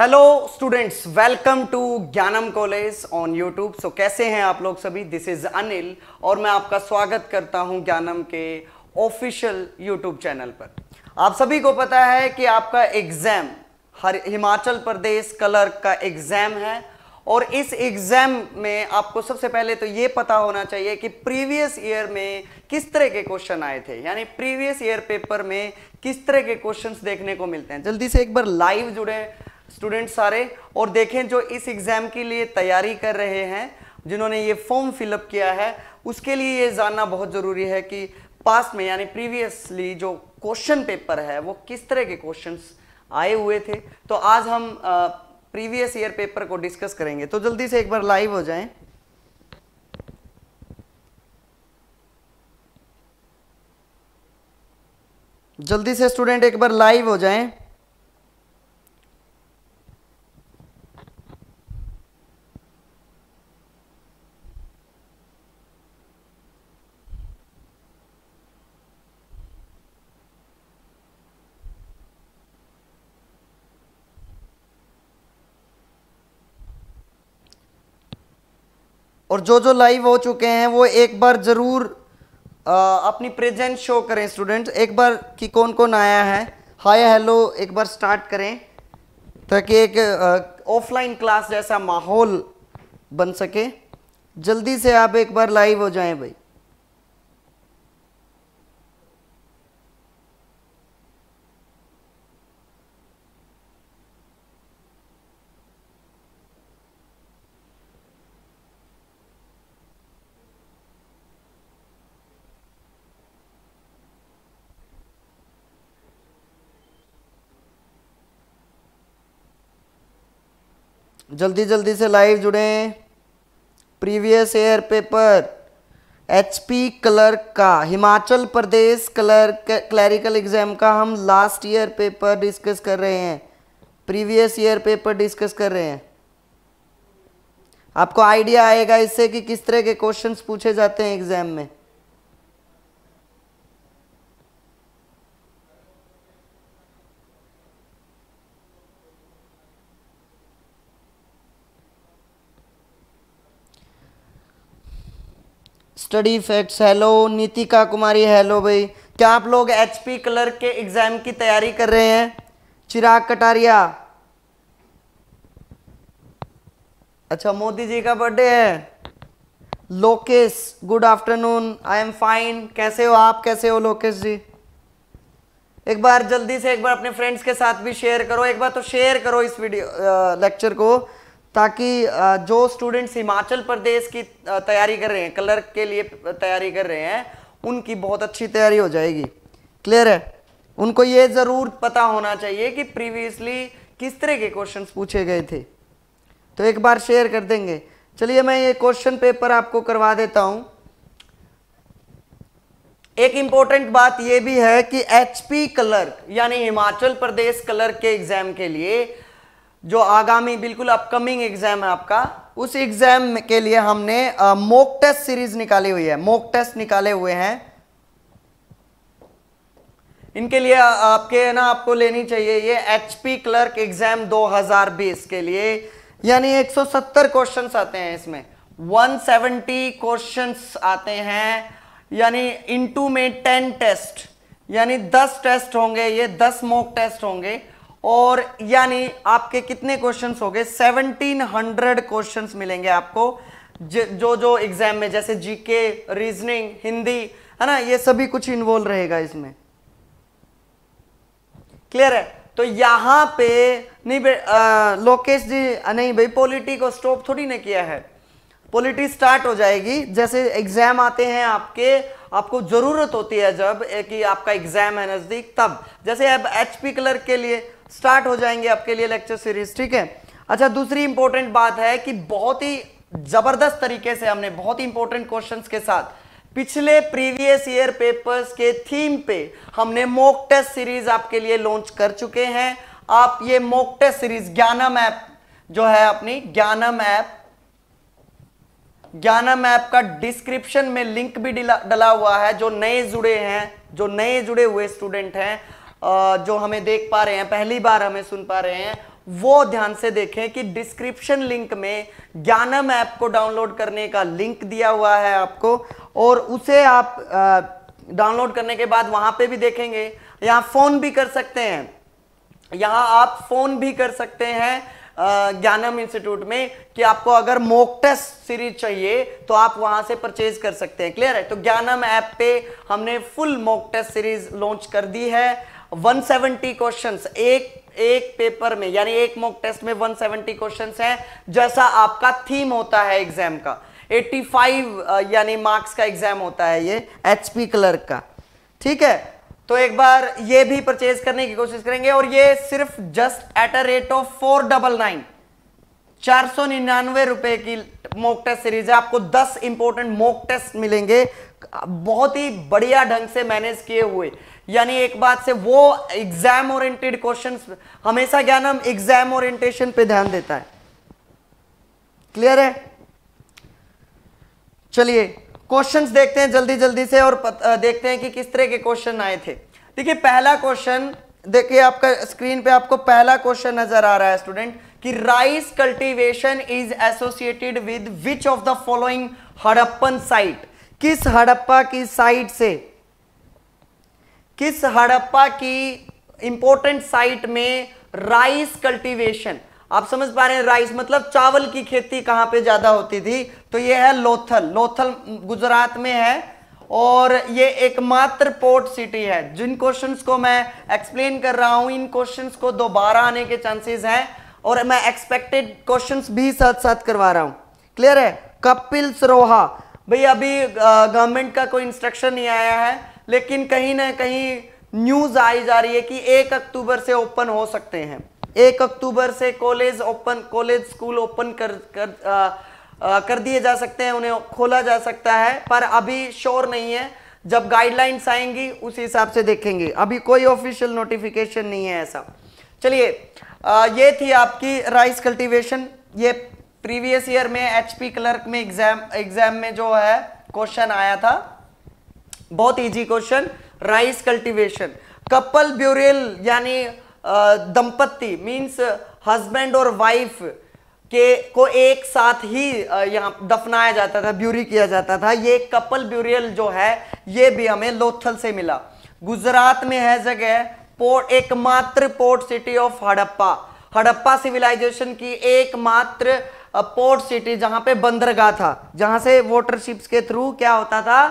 Hello students welcome to Gyanam college on YouTube so कैसे हैं आप लोग सभी दिस इज अनिल और मैं आपका स्वागत करता हूं ज्ञानम के ऑफिशियल यूट्यूब चैनल पर आप सभी को पता है कि आपका एग्जाम हर हिमाचल प्रदेश कलर का एग्जाम है और इस एग्जाम में आपको सबसे पहले तो ये पता होना चाहिए कि प्रीवियस ईयर में किस तरह के क्वेश्चन आए थे यानी प्रीवियस ईयर पेपर में किस तरह के क्वेश्चंस देखने को मिलते हैं जल्दी से एक बार लाइव जुड़े स्टूडेंट सारे और देखें जो इस एग्ज़ाम के लिए तैयारी कर रहे हैं जिन्होंने ये फॉर्म फिलअप किया है उसके लिए ये जानना बहुत ज़रूरी है कि पास्ट में यानी प्रीवियसली जो क्वेश्चन पेपर है वो किस तरह के क्वेश्चन आए हुए थे तो आज हम प्रीवियस ईयर पेपर को डिस्कस करेंगे तो जल्दी से एक बार लाइव हो जाए जल्दी से स्टूडेंट एक बार लाइव हो जाएं और जो जो लाइव हो चुके हैं वो एक बार ज़रूर अपनी प्रेजेंस शो करें स्टूडेंट एक बार कि कौन कौन आया है हाय हेलो एक बार स्टार्ट करें ताकि एक ऑफलाइन क्लास जैसा माहौल बन सके जल्दी से आप एक बार लाइव हो जाएं भाई जल्दी जल्दी से लाइव जुड़ें previous year paper HP clerk का Himachal Pradesh clerk clerical exam का हम लास्ट ईयर पेपर डिस्कस कर रहे हैं प्रीवियस ईयर पेपर डिस्कस कर रहे हैं आपको आइडिया आएगा इससे कि किस तरह के क्वेश्चंस पूछे जाते हैं एग्जाम में study facts hello Nitika Kumari hello भाई क्या आप लोग एचपी कलर के एग्जाम की तैयारी कर रहे हैं चिराग कटारिया अच्छा मोदी जी का बर्थडे है Lokesh good afternoon I am fine कैसे हो आप कैसे हो लोकेश जी एक बार जल्दी से एक बार अपने फ्रेंड्स के साथ भी शेयर करो एक बार तो शेयर करो इस वीडियो लेक्चर को ताकि जो स्टूडेंट्स हिमाचल प्रदेश की तैयारी कर रहे हैं कलर के लिए तैयारी कर रहे हैं उनकी बहुत अच्छी तैयारी हो जाएगी क्लियर है उनको ये ज़रूर पता होना चाहिए कि प्रीवियसली किस तरह के क्वेश्चन पूछे गए थे तो एक बार शेयर कर देंगे चलिए मैं ये क्वेश्चन पेपर आपको करवा देता हूँ एक इंपॉर्टेंट बात यह भी है कि एचपी क्लर्क यानी हिमाचल प्रदेश क्लर्क के एग्जाम के लिए जो आगामी बिल्कुल अपकमिंग एग्जाम है आपका उस एग्जाम के लिए हमने मोक टेस्ट सीरीज निकाली हुई है मोक टेस्ट निकाले हुए हैं इनके लिए आपके ना आपको लेनी चाहिए ये एचपी क्लर्क एग्जाम 2020 के लिए यानी 170 क्वेश्चंस आते हैं इसमें 170 क्वेश्चंस आते हैं यानी इनटू में 10 टेस्ट यानी 10 टेस्ट होंगे ये 10 मॉक टेस्ट होंगे और यानी आपके कितने क्वेश्चन हो गए सेवनटीन हंड्रेड क्वेश्चन मिलेंगे आपको ज, जो जो एग्जाम में जैसे जीके रीजनिंग हिंदी है ना ये सभी कुछ इन्वॉल्व रहेगा इसमें क्लियर है तो यहां पे नहीं आ, लोकेश जी नहीं भाई पॉलिटी को स्टॉप थोड़ी ने किया है पॉलिटी स्टार्ट हो जाएगी जैसे एग्जाम आते हैं आपके आपको ज़रूरत होती है जब कि आपका एग्जाम है नज़दीक तब जैसे अब एचपी कलर क्लर्क के लिए स्टार्ट हो जाएंगे आपके लिए लेक्चर सीरीज ठीक है अच्छा दूसरी इंपॉर्टेंट बात है कि बहुत ही जबरदस्त तरीके से हमने बहुत ही इंपॉर्टेंट क्वेश्चन के साथ पिछले प्रीवियस ईयर पेपर्स के थीम पे हमने मॉक टेस्ट सीरीज आपके लिए लॉन्च कर चुके हैं आप ये mock test series Gyanam app जो है अपनी ज्ञानम ऐप ज्ञानम ऐप का डिस्क्रिप्शन में लिंक भी डला हुआ है जो नए जुड़े हैं जो नए जुड़े हुए स्टूडेंट हैं जो हमें देख पा रहे हैं पहली बार हमें सुन पा रहे हैं वो ध्यान से देखें कि डिस्क्रिप्शन लिंक में ज्ञानम ऐप को डाउनलोड करने का लिंक दिया हुआ है आपको और उसे आप डाउनलोड करने के बाद वहां पे भी देखेंगे यहाँ फोन भी कर सकते हैं यहाँ आप फोन भी कर सकते हैं ज्ञानम इंस्टीट्यूट में कि आपको अगर मोक टेस्ट सीरीज चाहिए तो आप वहां से परचेज कर सकते हैं क्लियर है तो ज्ञानम ऐप पे हमने full mock test series launch कर दी है 170 क्वेश्चन एक एक पेपर में यानी एक मॉक टेस्ट में 170 क्वेश्चन है जैसा आपका थीम होता है एग्जाम का 85 यानी मार्क्स का एग्जाम होता है ये एचपी क्लर्क का ठीक है तो एक बार ये भी परचेज करने की कोशिश करेंगे और ये सिर्फ just at a rate of four double nine चार सौ निन्यानवे रुपए की मोक टेस्ट सीरीज है आपको 10 इंपोर्टेंट मोक टेस्ट मिलेंगे बहुत ही बढ़िया ढंग से मैनेज किए हुए यानी एक बात से वो एग्जाम ओरिएंटेड क्वेश्चंस हमेशा ज्ञान हम एग्जाम ओरिएंटेशन पे ध्यान देता है क्लियर है चलिए क्वेश्चंस देखते हैं जल्दी जल्दी से और देखते हैं कि किस तरह के क्वेश्चन आए थे देखिए पहला क्वेश्चन देखिए आपका स्क्रीन पे आपको पहला क्वेश्चन नजर आ रहा है स्टूडेंट कि rice cultivation is associated with which of the following Harappan site किस हड़प्पा की साइट से किस हड़प्पा की इंपॉर्टेंट साइट में राइस कल्टीवेशन आप समझ पा रहे हैं राइस मतलब चावल की खेती कहां पे ज्यादा होती थी तो ये है लोथल लोथल गुजरात में है और ये एकमात्र पोर्ट सिटी है जिन क्वेश्चंस को मैं एक्सप्लेन कर रहा हूं इन क्वेश्चंस को दोबारा आने के चांसेस हैं और मैं एक्सपेक्टेड क्वेश्चंस भी साथ साथ करवा रहा हूं क्लियर है कपिल सरोहा भाई अभी गवर्नमेंट का कोई इंस्ट्रक्शन नहीं आया है लेकिन कहीं ना कहीं न्यूज आई जा रही है कि एक अक्टूबर से ओपन हो सकते हैं एक अक्टूबर से college open college school open कर कर आ, आ, कर दिए जा सकते हैं उन्हें खोला जा सकता है पर अभी श्योर नहीं है जब गाइडलाइंस आएंगी उस हिसाब से देखेंगे अभी कोई ऑफिशियल नोटिफिकेशन नहीं है ऐसा चलिए ये थी आपकी राइस कल्टीवेशन ये प्रीवियस ईयर में एचपी क्लर्क में एग्जाम एग्जाम में जो है क्वेश्चन आया था बहुत easy question rice cultivation couple burial यानी दंपत्ति मींस हस्बैंड और वाइफ के को एक साथ ही यहाँ दफनाया जाता था ब्यूरी किया जाता था ये कपल ब्यूरियल जो है ये भी हमें लोथल से मिला गुजरात में है जगह पोर्ट एकमात्र port city of Harappa Harappa civilisation की एकमात्र पोर्ट सिटी जहां पे बंदरगाह था जहां से वोटरशिप्स के थ्रू क्या होता था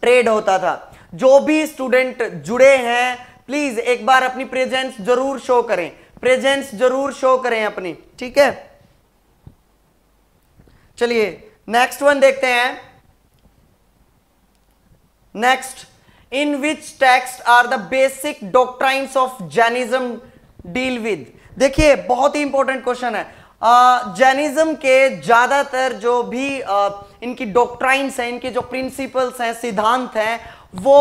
ट्रेड होता था जो भी स्टूडेंट जुड़े हैं प्लीज एक बार अपनी प्रेजेंस जरूर शो करें प्रेजेंस जरूर शो करें अपनी ठीक है चलिए नेक्स्ट वन देखते हैं next in which text are the basic doctrines of Jainism deal with देखिए बहुत ही इंपॉर्टेंट क्वेश्चन है जैनिज्म के ज़्यादातर जो भी आ, इनकी डॉक्ट्राइंस हैं इनके जो प्रिंसिपल्स हैं सिद्धांत हैं वो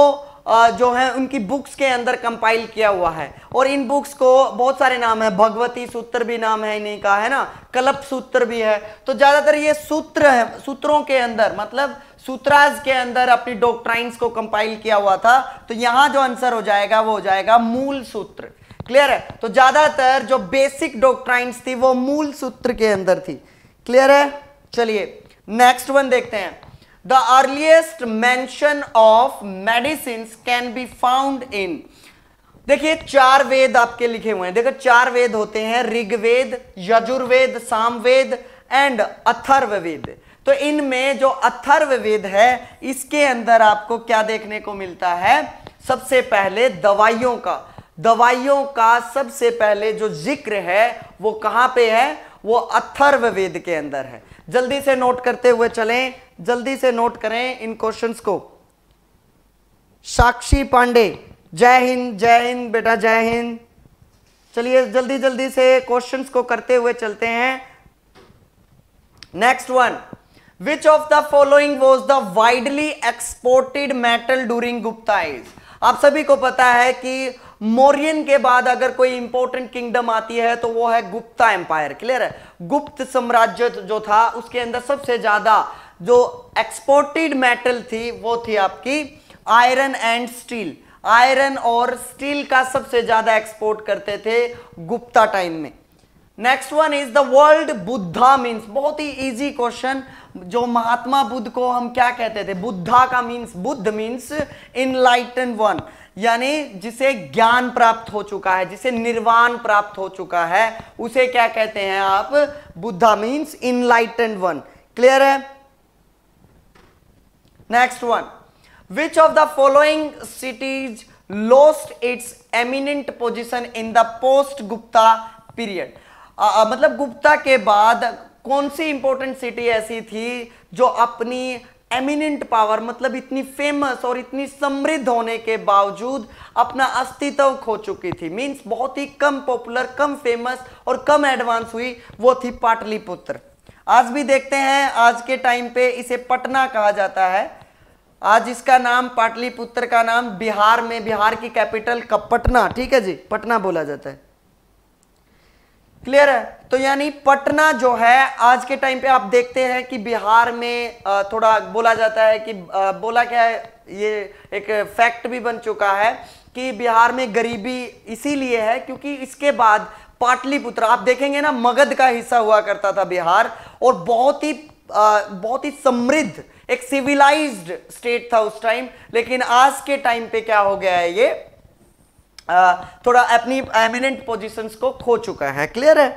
आ, जो है उनकी बुक्स के अंदर कंपाइल किया हुआ है और इन बुक्स को बहुत सारे नाम है भगवती सूत्र भी नाम है इन्हीं का है ना कलप सूत्र भी है तो ज़्यादातर ये सूत्र है सूत्रों के अंदर मतलब सूत्राज के अंदर अपनी डॉक्ट्राइंस को कंपाइल किया हुआ था तो यहाँ जो आंसर हो जाएगा वो हो जाएगा मूल सूत्र क्लियर है तो ज्यादातर जो बेसिक डॉक्ट्राइंस थी वो मूल सूत्र के अंदर थी क्लियर है चलिए नेक्स्ट वन देखते हैं the earliest mention of medicine can be found in देखिए चार वेद आपके लिखे हुए हैं देखो चार वेद होते हैं ऋग्वेद यजुर्वेद सामवेद एंड अथर्ववेद तो इनमें जो अथर्ववेद है इसके अंदर आपको क्या देखने को मिलता है सबसे पहले दवाइयों का दवाइयों का सबसे पहले जो जिक्र है वो कहां पे है वो अथर्व वेद के अंदर है जल्दी से नोट करते हुए चलें जल्दी से नोट करें इन क्वेश्चंस को साक्षी पांडे जय हिंद जय हिंद बेटा जय हिंद चलिए जल्दी जल्दी से क्वेश्चंस को करते हुए चलते हैं next one which of the following was the widely exported metal during Gupta आप सभी को पता है कि मौर्यन के बाद अगर कोई इंपॉर्टेंट किंगडम आती है तो वो है गुप्ता एम्पायर क्लियर है गुप्त साम्राज्य जो था उसके अंदर सबसे ज्यादा जो एक्सपोर्टेड मेटल थी वो थी आपकी आयरन एंड स्टील आयरन और स्टील का सबसे ज्यादा एक्सपोर्ट करते थे गुप्ता टाइम में next one is the word Buddha means बहुत ही इजी क्वेश्चन जो महात्मा बुद्ध को हम क्या कहते थे बुद्धा का means Buddha means enlightened one यानी जिसे ज्ञान प्राप्त हो चुका है जिसे निर्वाण प्राप्त हो चुका है उसे क्या कहते हैं आप Buddha means enlightened one clear है next one which of the following cities lost its eminent position in the post Gupta period मतलब गुप्ता के बाद कौन सी इंपॉर्टेंट सिटी ऐसी थी जो अपनी एमिनेंट पावर मतलब इतनी फेमस और इतनी समृद्ध होने के बावजूद अपना अस्तित्व खो चुकी थी मींस बहुत ही कम पॉपुलर कम फेमस और कम एडवांस हुई वो थी पाटलिपुत्र आज भी देखते हैं आज के टाइम पे इसे पटना कहा जाता है आज इसका नाम पाटलिपुत्र का नाम बिहार में बिहार की कैपिटल का पटना ठीक है जी पटना बोला जाता है क्लियर है तो यानी पटना जो है आज के टाइम पे आप देखते हैं कि बिहार में थोड़ा बोला जाता है कि बोला क्या है ये एक फैक्ट भी बन चुका है कि बिहार में गरीबी इसीलिए है क्योंकि इसके बाद पाटलिपुत्र आप देखेंगे ना मगध का हिस्सा हुआ करता था बिहार और बहुत ही बहुत ही समृद्ध एक सिविलाइज्ड स्टेट था उस टाइम लेकिन आज के टाइम पे क्या हो गया है ये थोड़ा अपनी एमिनेंट पोजीशंस को खो चुका है क्लियर है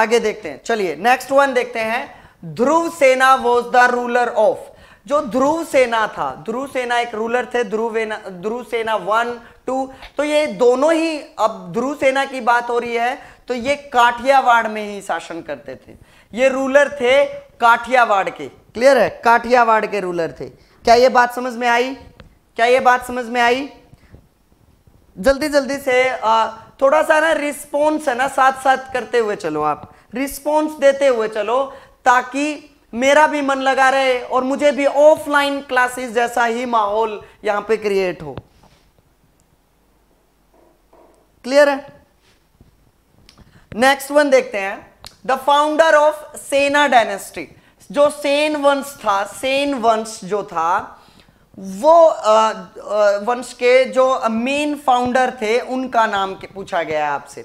आगे देखते हैं चलिए नेक्स्ट वन देखते हैं ध्रुव सेना वॉज द रूलर ऑफ जो ध्रुव सेना था ध्रुव सेना एक रूलर थे ध्रुव ध्रुव सेना वन टू तो ये दोनों ही अब ध्रुव सेना की बात हो रही है तो ये काठियावाड़ में ही शासन करते थे ये रूलर थे काठियावाड़ के क्लियर है काठियावाड़ के रूलर थे क्या ये बात समझ में आई क्या ये बात समझ में आई जल्दी जल्दी से थोड़ा सा ना रिस्पॉन्स है ना साथ साथ करते हुए चलो आप रिस्पॉन्स देते हुए चलो ताकि मेरा भी मन लगा रहे और मुझे भी ऑफलाइन क्लासेस जैसा ही माहौल यहां पे क्रिएट हो क्लियर है नेक्स्ट वन देखते हैं the founder of Sena dynasty जो सेन वंश था सेन वंश जो था वो वंश के जो मेन फाउंडर थे उनका नाम पूछा गया है आपसे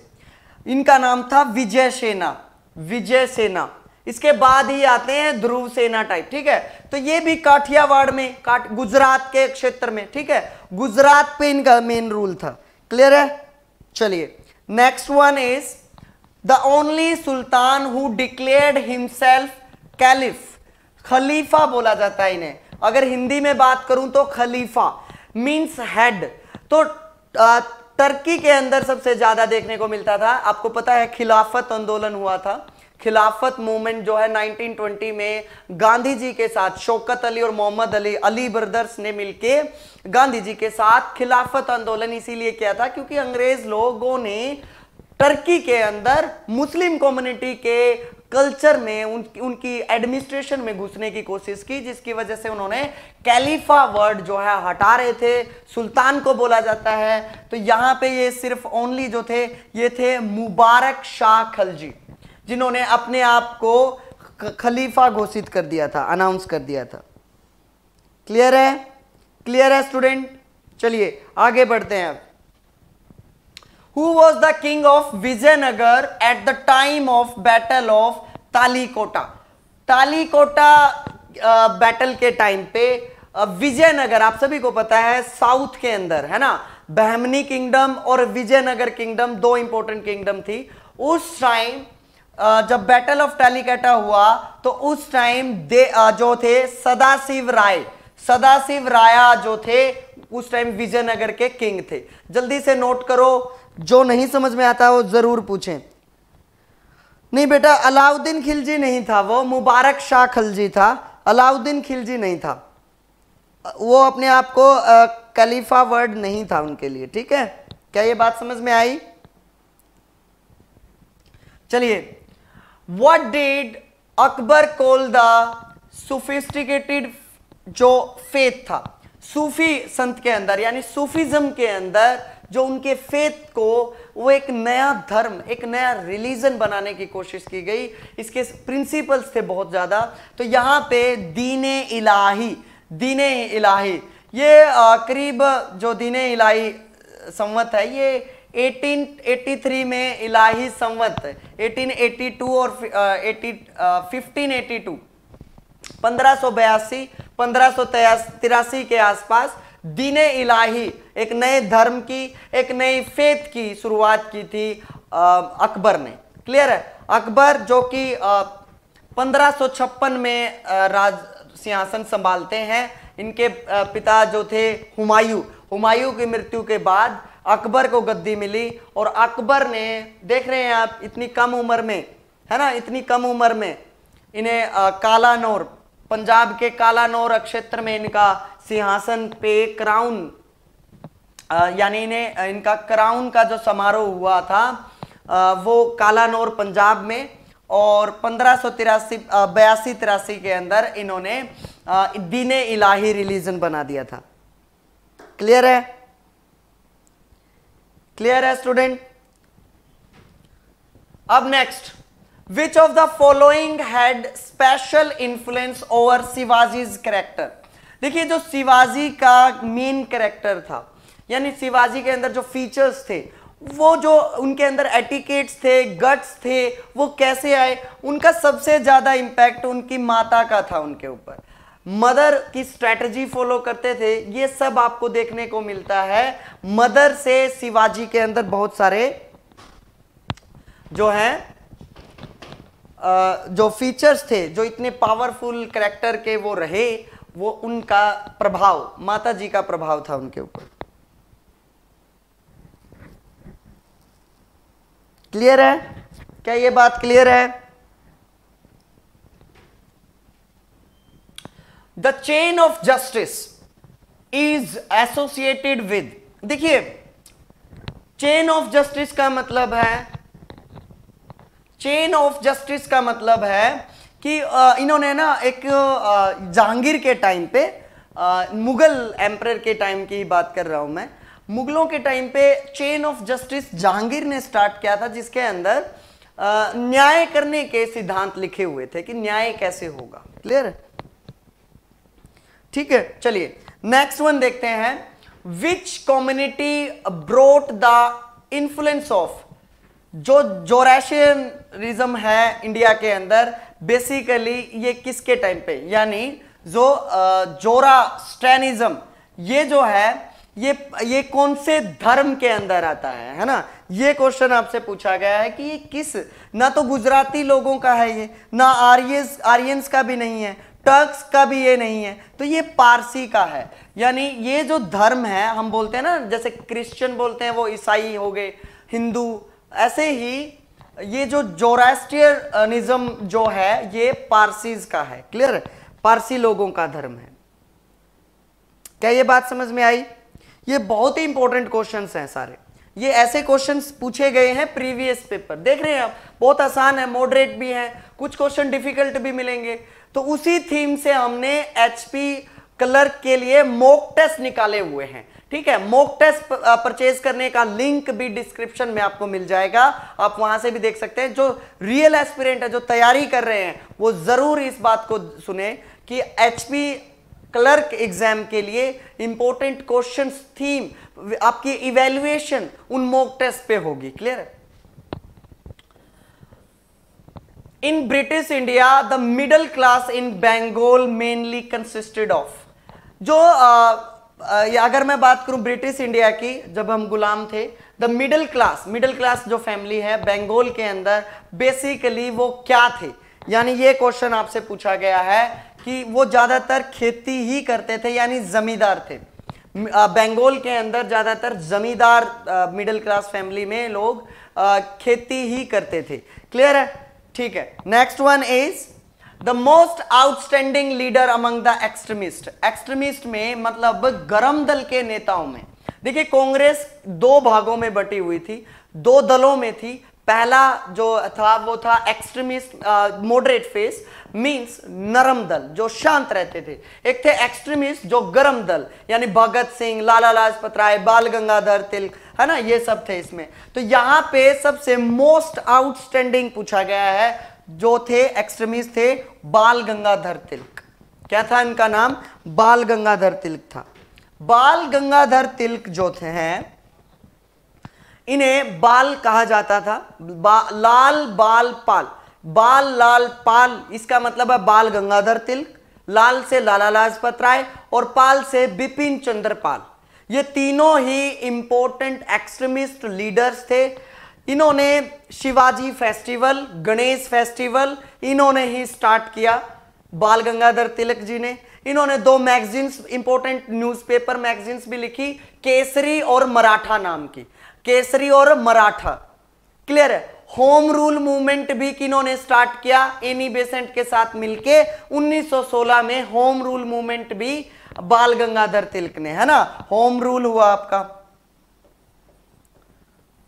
इनका नाम था विजय सेना विजय सेना इसके बाद ही आते हैं ध्रुव सेना टाइप ठीक है तो ये भी काठियावाड़ में काट गुजरात के क्षेत्र में ठीक है गुजरात पे इनका मेन रूल था क्लियर है चलिए next one is the only sultan who declared himself caliph खलीफा बोला जाता है इन्हें अगर हिंदी में बात करूं तो खलीफा मीन्स हेड तो तुर्की टर्की के अंदर सबसे ज्यादा देखने को मिलता था आपको पता है खिलाफत आंदोलन हुआ था खिलाफत मूवमेंट जो है 1920 में गांधी जी के साथ शौकत अली और मोहम्मद अली अली ब्रदर्स ने मिलके गांधी जी के साथ खिलाफत आंदोलन इसीलिए किया था क्योंकि अंग्रेज लोगों ने टर्की के अंदर मुस्लिम कम्युनिटी के कल्चर में उन, उनकी एडमिनिस्ट्रेशन में घुसने की कोशिश की जिसकी वजह से उन्होंने कैलिफा वर्ड जो है हटा रहे थे सुल्तान को बोला जाता है तो यहां पे ये सिर्फ ओनली जो थे ये थे मुबारक शाह खलजी जिन्होंने अपने आप को खलीफा घोषित कर दिया था अनाउंस कर दिया था क्लियर है क्लियर है स्टूडेंट चलिए आगे बढ़ते हैं अब who was the king of Vijayanagar at the time of battle of Talikota. Talikota battle uh, के टाइम पे विजयनगर uh, आप सभी को पता है साउथ के अंदर है ना बहमनी किंगडम और विजयनगर किंगडम दो इंपॉर्टेंट किंगडम थी उस टाइम uh, जब बैटल ऑफ टालीकाटा हुआ तो उस टाइम जो थे सदाशिव राय सदाशिव राया जो थे उस टाइम विजयनगर के किंग थे जल्दी से नोट करो जो नहीं समझ में आता वो ज़रूर पूछें नहीं बेटा अलाउद्दीन खिलजी नहीं था वो मुबारक शाह खिलजी था अलाउद्दीन खिलजी नहीं था वो अपने आप को खलीफा वर्ड नहीं था उनके लिए ठीक है क्या ये बात समझ में आई चलिए what did Akbar call the sophisticated जो फेथ था सूफी संत के अंदर यानी सूफिज्म के अंदर जो उनके फेथ को वो एक नया धर्म एक नया रिलीजन बनाने की कोशिश की गई इसके प्रिंसिपल्स थे बहुत ज़्यादा तो यहाँ पे दीन इलाही दीन इलाही ये करीब जो दीन इलाही संवत है ये 1883 में इलाही संवत 1882 और एटी फिफ्टीन तिरासी के आसपास दीन इलाही एक नए धर्म की एक नई फेत की शुरुआत की थी अकबर ने क्लियर है अकबर जो कि पंद्रह में राज सिंहासन संभालते हैं इनके पिता जो थे हुमायूं हुमायूं की मृत्यु के बाद अकबर को गद्दी मिली और अकबर ने देख रहे हैं आप इतनी कम उम्र में है ना इतनी कम उम्र में इन्हें कालानौर पंजाब के कालानौर क्षेत्र में इनका सिंहासन पे क्राउन यानी इन्हें इनका क्राउन का जो समारोह हुआ था आ, वो कालानौर पंजाब में और पंद्रह सौ तिरासी बयासी तिरासी के अंदर इन्होंने दीन इलाही रिलीजन बना दिया था क्लियर है क्लियर है स्टूडेंट अब next Which of the following had special influence over Shivaji's character? देखिए जो शिवाजी का मेन कैरेक्टर था यानी शिवाजी के अंदर जो फीचर्स थे वो जो उनके अंदर एटिकेट्स थे गट्स थे वो कैसे आए उनका सबसे ज़्यादा इंपैक्ट उनकी माता का था उनके ऊपर मदर की स्ट्रेटजी फॉलो करते थे ये सब आपको देखने को मिलता है मदर से शिवाजी के अंदर बहुत सारे जो हैं जो फीचर्स थे जो इतने पावरफुल करेक्टर के वो रहे वो उनका प्रभाव माता जी का प्रभाव था उनके ऊपर क्लियर है क्या ये बात क्लियर है the chain of justice is associated with देखिए चेन ऑफ जस्टिस का मतलब है चेन ऑफ जस्टिस का मतलब है कि इन्होंने ना एक जहांगीर के टाइम पे मुगल एम्पर के टाइम की बात कर रहा हूं मैं मुगलों के टाइम पे चेन ऑफ जस्टिस जहांगीर ने स्टार्ट किया था जिसके अंदर न्याय करने के सिद्धांत लिखे हुए थे कि न्याय कैसे होगा क्लियर ठीक है चलिए नेक्स्ट वन देखते हैं which community brought the influence of जो जोरेशियन रिज्म है इंडिया के अंदर बेसिकली ये किसके टाइम पे यानी जो जोरा स्टैनिज्म ये जो है ये ये कौन से धर्म के अंदर आता है है ना ये क्वेश्चन आपसे पूछा गया है कि ये किस ना तो गुजराती लोगों का है ये ना आर्यस आर्यंस का भी नहीं है टर्क्स का भी ये नहीं है तो ये पारसी का है यानी ये जो धर्म है हम बोलते हैं ना जैसे क्रिश्चियन बोलते हैं वो ईसाई हो गए हिंदू ऐसे ही ये जो जोरास्टियनिज्म जो है ये पारसीज का है क्लियर पारसी लोगों का धर्म है क्या ये बात समझ में आई ये बहुत ही इंपॉर्टेंट क्वेश्चंस हैं सारे ये ऐसे क्वेश्चंस पूछे गए हैं प्रीवियस पेपर देख रहे हैं आप बहुत आसान है मॉडरेट भी है कुछ क्वेश्चन डिफिकल्ट भी मिलेंगे तो उसी थीम से हमने एच कलर के लिए मोक टेस्ट निकाले हुए हैं ठीक है मोक टेस्ट परचेज करने का लिंक भी डिस्क्रिप्शन में आपको मिल जाएगा आप वहां से भी देख सकते हैं जो रियल एस्पिरेंट है जो तैयारी कर रहे हैं वो जरूर इस बात को सुने कि एचपी क्लर्क एग्जाम के लिए इंपॉर्टेंट क्वेश्चन थीम आपकी इवेल्युएशन उन मोक टेस्ट पे होगी क्लियर है British India the middle class in Bengal mainly consisted of जो या अगर मैं बात करूं ब्रिटिश इंडिया की जब हम गुलाम थे the middle class middle class जो फैमिली है बंगाल के अंदर बेसिकली वो क्या थे यानी ये क्वेश्चन आपसे पूछा गया है कि वो ज़्यादातर खेती ही करते थे यानी ज़मींदार थे बंगाल के अंदर ज़्यादातर ज़मींदार मिडिल क्लास फैमिली में लोग आ, खेती ही करते थे क्लियर है ठीक है next one is the most outstanding leader among the extremist extremist में मतलब गरम दल के नेताओं में देखिए कांग्रेस दो भागों में बटी हुई थी दो दलों में थी पहला जो था वो था एक्सट्रीमिस्ट मॉडरेट फेस मींस नरम दल जो शांत रहते थे एक थे एक्सट्रीमिस्ट जो गरम दल यानी भगत सिंह लाला लाजपत राय बाल गंगाधर तिलक है ना ये सब थे इसमें तो यहां पे सबसे मोस्ट आउटस्टैंडिंग पूछा गया है जो थे एक्सट्रीमिस्ट थे बाल गंगाधर तिलक क्या था इनका नाम बाल गंगाधर तिलक था बाल गंगाधर तिलक जो थे हैं इन्हें बाल कहा जाता था बा, लाल बाल पाल बाल लाल पाल इसका मतलब है बाल गंगाधर तिलक लाल से लाला लाजपत राय और पाल से बिपिन चंद्र पाल ये तीनों ही इंपॉर्टेंट एक्सट्रीमिस्ट लीडर्स थे इन्होंने शिवाजी फेस्टिवल गणेश फेस्टिवल इन्होंने ही स्टार्ट किया बाल गंगाधर तिलक जी ने इन्होंने दो मैगजीन्स इंपॉर्टेंट न्यूज़पेपर मैगजीन्स भी लिखी केसरी और मराठा नाम की केसरी और मराठा क्लियर है होम रूल मूवमेंट भी किन्होंने स्टार्ट किया एनी बेसेंट के साथ मिलके 1916 में होम रूल मूवमेंट भी बाल गंगाधर तिलक ने है ना होम रूल हुआ आपका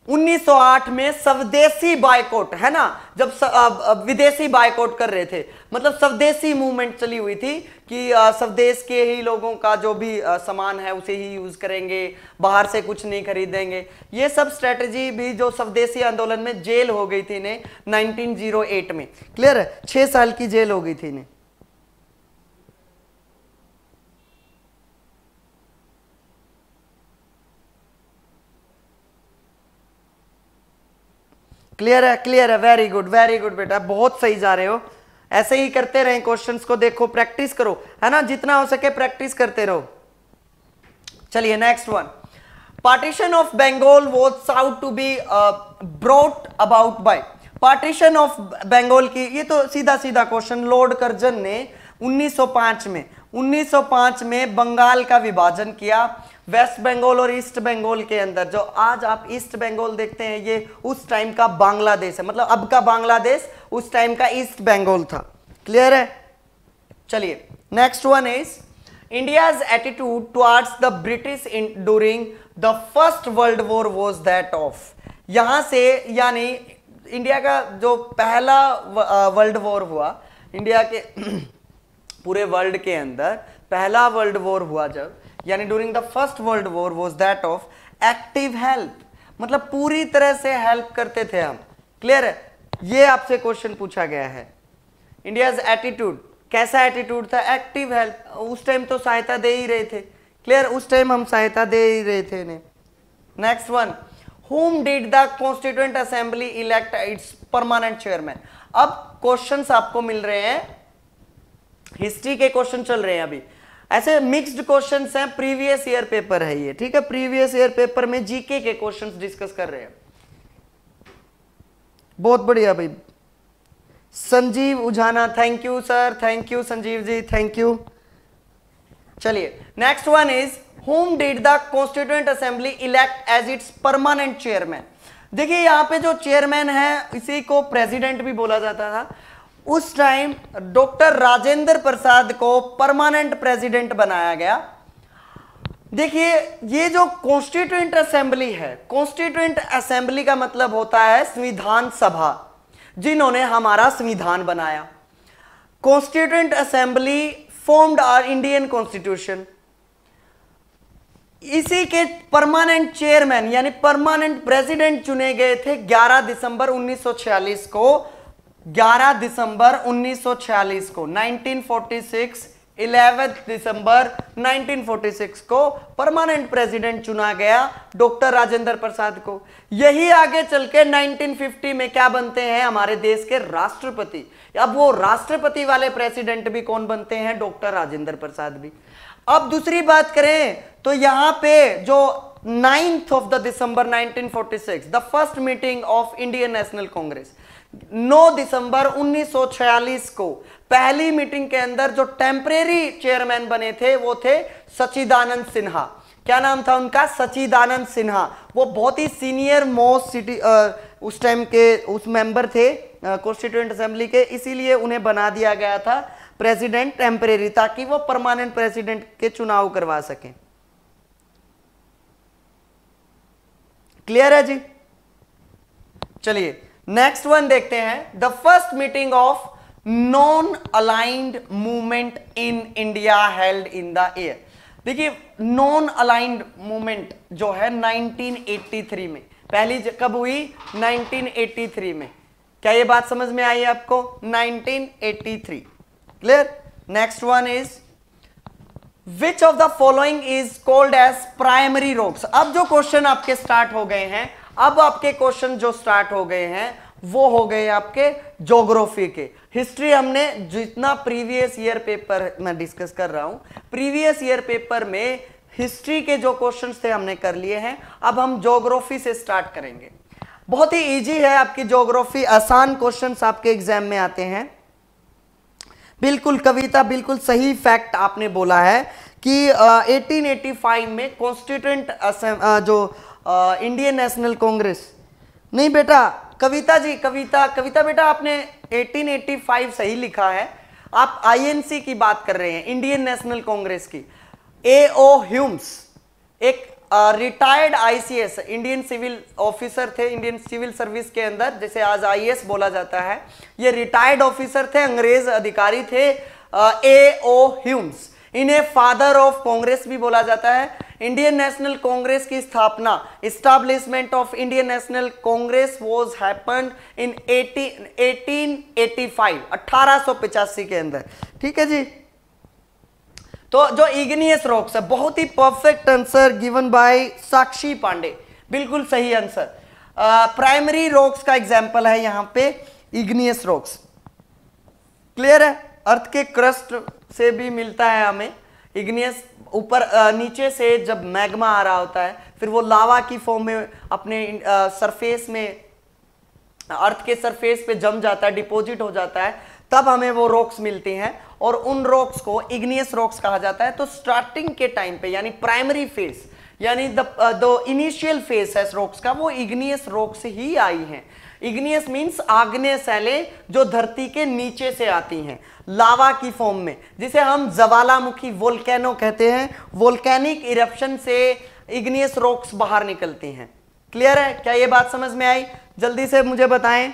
1908 में स्वदेशी बायकोट है ना जब स, आ, विदेशी बायकोट कर रहे थे मतलब स्वदेशी मूवमेंट चली हुई थी कि स्वदेश के ही लोगों का जो भी आ, सामान है उसे ही यूज करेंगे बाहर से कुछ नहीं खरीदेंगे ये सब स्ट्रेटजी भी जो स्वदेशी आंदोलन में जेल हो गई थी इन्हें 1908 में क्लियर है छह साल की जेल हो गई थी इन्हें क्लियर है क्लियर है वेरी गुड वेरी गुड बेटा बहुत सही जा रहे हो ऐसे ही करते रहें क्वेश्चंस को देखो प्रैक्टिस करो है ना जितना हो सके प्रैक्टिस करते रहो चलिए next one partition of Bengal was sought to be brought about by partition of Bengal की ये तो सीधा सीधा क्वेश्चन लॉर्ड कर्जन ने 1905 में 1905 में बंगाल का विभाजन किया वेस्ट बंगाल और ईस्ट बंगाल के अंदर जो आज आप ईस्ट बंगाल देखते हैं ये उस टाइम का बांग्लादेश है मतलब अब का बांग्लादेश उस टाइम का ईस्ट बंगाल था क्लियर है चलिए next one is India's attitude towards the British during the first world war was that of यहां से यानी इंडिया का जो पहला वर्ल्ड वॉर हुआ इंडिया के पूरे वर्ल्ड के अंदर पहला वर्ल्ड वॉर हुआ जब यानी during the first world war was that of active help मतलब पूरी तरह से हेल्प करते थे हम क्लियर है ये आपसे क्वेश्चन पूछा गया है इंडियाज एटीट्यूड कैसा एटीट्यूड था एक्टिव हेल्प उस टाइम तो सहायता दे ही रहे थे क्लियर उस टाइम हम सहायता दे ही रहे थे next one whom did the constituent assembly elect its permanent chairman अब क्वेश्चंस आपको मिल रहे हैं हिस्ट्री के क्वेश्चन चल रहे हैं अभी ऐसे मिक्स्ड क्वेश्चंस हैं प्रीवियस ईयर पेपर है ये ठीक है प्रीवियस ईयर पेपर में जीके के क्वेश्चंस डिस्कस कर रहे हैं बहुत बढ़िया भाई Sanjeev Ujana thank you sir thank you Sanjeev ji thank you चलिए next one is whom did the constituent assembly elect as its permanent chairman देखिए यहां पे जो चेयरमैन है इसी को प्रेसिडेंट भी बोला जाता था उस टाइम डॉक्टर राजेंद्र प्रसाद को परमानेंट प्रेसिडेंट बनाया गया देखिए ये जो कॉन्स्टिट्यूंट असेंबली है कॉन्स्टिट्यूंट असेंबली का मतलब होता है संविधान सभा जिन्होंने हमारा संविधान बनाया constituent assembly formed our Indian constitution इसी के परमानेंट चेयरमैन यानी परमानेंट प्रेसिडेंट चुने गए थे 11 दिसंबर 1946 को 11 दिसंबर 1946 को 1946 11 दिसंबर 1946 को परमानेंट प्रेसिडेंट चुना गया डॉक्टर राजेंद्र प्रसाद को यही आगे चल के नाइनटीन में क्या बनते हैं हमारे देश के राष्ट्रपति अब वो राष्ट्रपति वाले प्रेसिडेंट भी कौन बनते हैं डॉक्टर राजेंद्र प्रसाद भी अब दूसरी बात करें तो यहां पे जो ninth of the December 1946 the first meeting of Indian National Congress 9 दिसंबर 1946 को पहली मीटिंग के अंदर जो टेम्परेरी चेयरमैन बने थे वो थे सचिदानंद सिन्हा क्या नाम था उनका सचिदानंद सिन्हा वो बहुत ही सीनियर मोस्ट सिटी उस टाइम के उस मेंबर थे कॉन्स्टिट्यूंट असेंबली के इसीलिए उन्हें बना दिया गया था प्रेसिडेंट टेम्परेरी ताकि वो परमानेंट प्रेसिडेंट के चुनाव करवा सके क्लियर है जी चलिए नेक्स्ट वन देखते हैं the first meeting of non aligned movement in India held in the year देखिए नॉन अलाइंड मूवमेंट जो है 1983 में पहली कब हुई 1983 में क्या ये बात समझ में आई आपको 1983 clear next one is which of the following is called as primary rocks अब जो क्वेश्चन आपके स्टार्ट हो गए हैं अब आपके क्वेश्चन जो स्टार्ट हो गए हैं वो हो गए आपके जोग्राफी के हिस्ट्री हमने जितना प्रीवियस ईयर पेपर मैं डिस्कस कर रहा हूं प्रीवियस ईयर पेपर में हिस्ट्री के जो क्वेश्चन थे हमने कर लिए हैं अब हम जोग्राफी से स्टार्ट करेंगे बहुत ही ईजी है आपकी जोग्राफी आसान क्वेश्चन आपके एग्जाम में आते हैं बिल्कुल कविता बिल्कुल सही फैक्ट आपने बोला है कि uh, 1885 में कॉन्स्टिट्यूंट जो इंडियन नेशनल कांग्रेस नहीं बेटा कविता जी कविता कविता बेटा आपने 1885 सही लिखा है आप आईएनसी की बात कर रहे हैं इंडियन नेशनल कांग्रेस की ए ओ ह्यूम्स एक retired ICS Indian civil officer थे इंडियन सिविल सर्विस के अंदर जैसे आज आईएएस बोला जाता है ये रिटायर्ड ऑफिसर थे अंग्रेज अधिकारी थे ए ओ ह्यूम्स इन्हें फादर ऑफ कांग्रेस भी बोला जाता है इंडियन नेशनल कांग्रेस की स्थापना establishment of Indian National Congress was happen in 1885 1885 के अंदर ठीक है जी तो जो इग्नियस रॉक्स है बहुत ही perfect answer given by Sakshi Pandey बिल्कुल सही आंसर प्राइमरी रॉक्स का एग्जाम्पल है यहां पे इग्नियस रॉक्स क्लियर है अर्थ के क्रस्ट से भी मिलता है हमें इग्नियस ऊपर नीचे से जब मैग्मा आ रहा होता है फिर वो लावा की फॉर्म में अपने सरफेस में अर्थ के सरफेस पे जम जाता है डिपॉजिट हो जाता है तब हमें वो रॉक्स मिलती हैं और उन रॉक्स को इग्नियस रॉक्स कहा जाता है तो स्टार्टिंग के टाइम पे यानी प्राइमरी फेज यानी द इनिशियल फेज है रॉक्स का वो इग्नियस रॉक्स ही आई हैं इग्नियस मीन्स आग्नेय सैले जो धरती के नीचे से आती हैं लावा की फॉर्म में जिसे हम ज्वालामुखी वोल्केनो कहते हैं वोल्केनिक इरप्शन से इग्नियस रॉक्स बाहर निकलती हैं क्लियर है क्या ये बात समझ में आई जल्दी से मुझे बताएं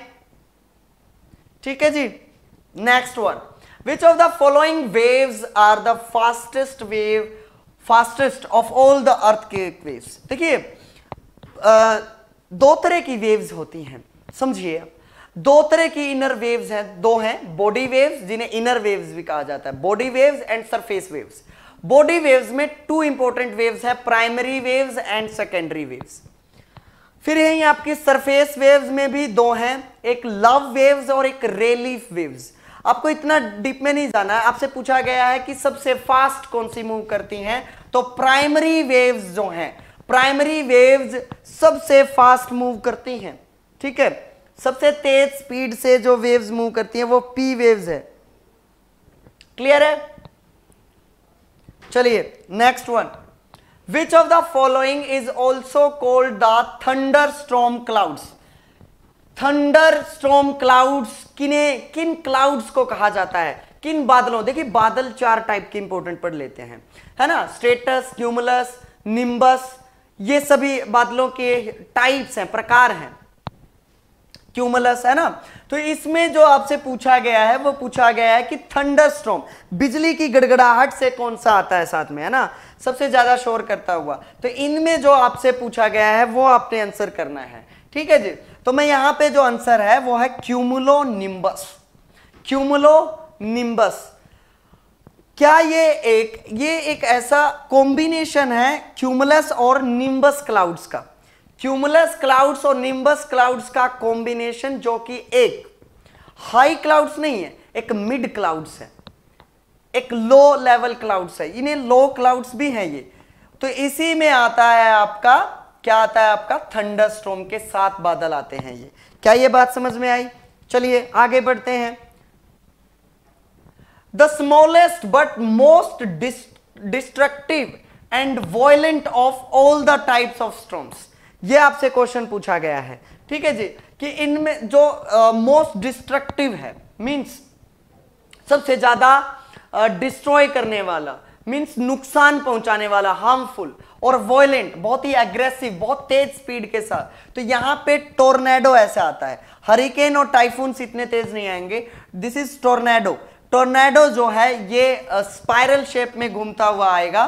ठीक है जी next one which of the following waves are the fastest wave fastest of all the earth के वेव्स देखिए दो तरह की वेव्स होती हैं समझिए दो तरह की इनर वेव्स हैं दो हैं बॉडी वेव्स जिन्हें इनर वेव्स भी कहा जाता है body waves and surface waves body waves में टू इंपॉर्टेंट वेव्स है primary waves and secondary waves फिर यही आपकी सरफेस वेव्स में भी दो हैं एक लव वेव्स और एक रेलीफ वेव्स आपको इतना डीप में नहीं जाना है आपसे पूछा गया है कि सबसे फास्ट कौन सी मूव करती हैं तो प्राइमरी वेव्स जो हैं प्राइमरी वेव्स सबसे फास्ट मूव करती हैं ठीक है सबसे तेज स्पीड से जो वेव्स मूव करती हैं वो पी वेव्स है क्लियर है चलिए next one which of the following is also called the thunderstorm clouds thunderstorm clouds किने किन क्लाउड्स को कहा जाता है किन बादलों देखिए बादल चार टाइप के इंपोर्टेंट पढ़ लेते हैं है ना स्टेटस क्यूमुलस निम्बस ये सभी बादलों के टाइप्स हैं प्रकार हैं क्यूमलस है ना तो इसमें जो आपसे पूछा गया है वो पूछा गया है कि थंडरस्टॉर्म बिजली की गड़गड़ाहट से कौन सा आता है साथ में है ना सबसे ज्यादा शोर करता हुआ तो इनमें जो आपसे पूछा गया है वो आपने आंसर करना है ठीक है जी तो मैं यहां पे जो आंसर है वो है क्यूमुलो निम्बस क्यूमुलो निम्बस क्या ये एक ये एक ऐसा कॉम्बिनेशन है क्यूमुलस और निम्बस क्लाउड्स का क्यूमुलस क्लाउड्स और निम्बस क्लाउड्स का कॉम्बिनेशन जो कि एक हाई क्लाउड्स नहीं है एक मिड क्लाउड्स है एक लो लेवल क्लाउड्स है इन्हें लो क्लाउड्स भी हैं ये तो इसी में आता है आपका क्या आता है आपका थंडर स्ट्रोम के सात बादल आते हैं ये क्या ये बात समझ में आई चलिए आगे बढ़ते हैं the smallest but most destructive and violent of all the types of storms ये आपसे क्वेश्चन पूछा गया है ठीक है जी कि इनमें जो मोस्ट डिस्ट्रक्टिव है मीन्स सबसे ज्यादा डिस्ट्रॉय करने वाला मीन्स नुकसान पहुंचाने वाला हार्मफुल और वॉयलेंट बहुत ही एग्रेसिव बहुत तेज स्पीड के साथ तो यहां पे टोर्नेडो ऐसा आता है हरिकेन और टाइफून इतने तेज नहीं आएंगे दिस इज टोर्नेडो टोर्नेडो जो है ये स्पायरल शेप में घूमता हुआ आएगा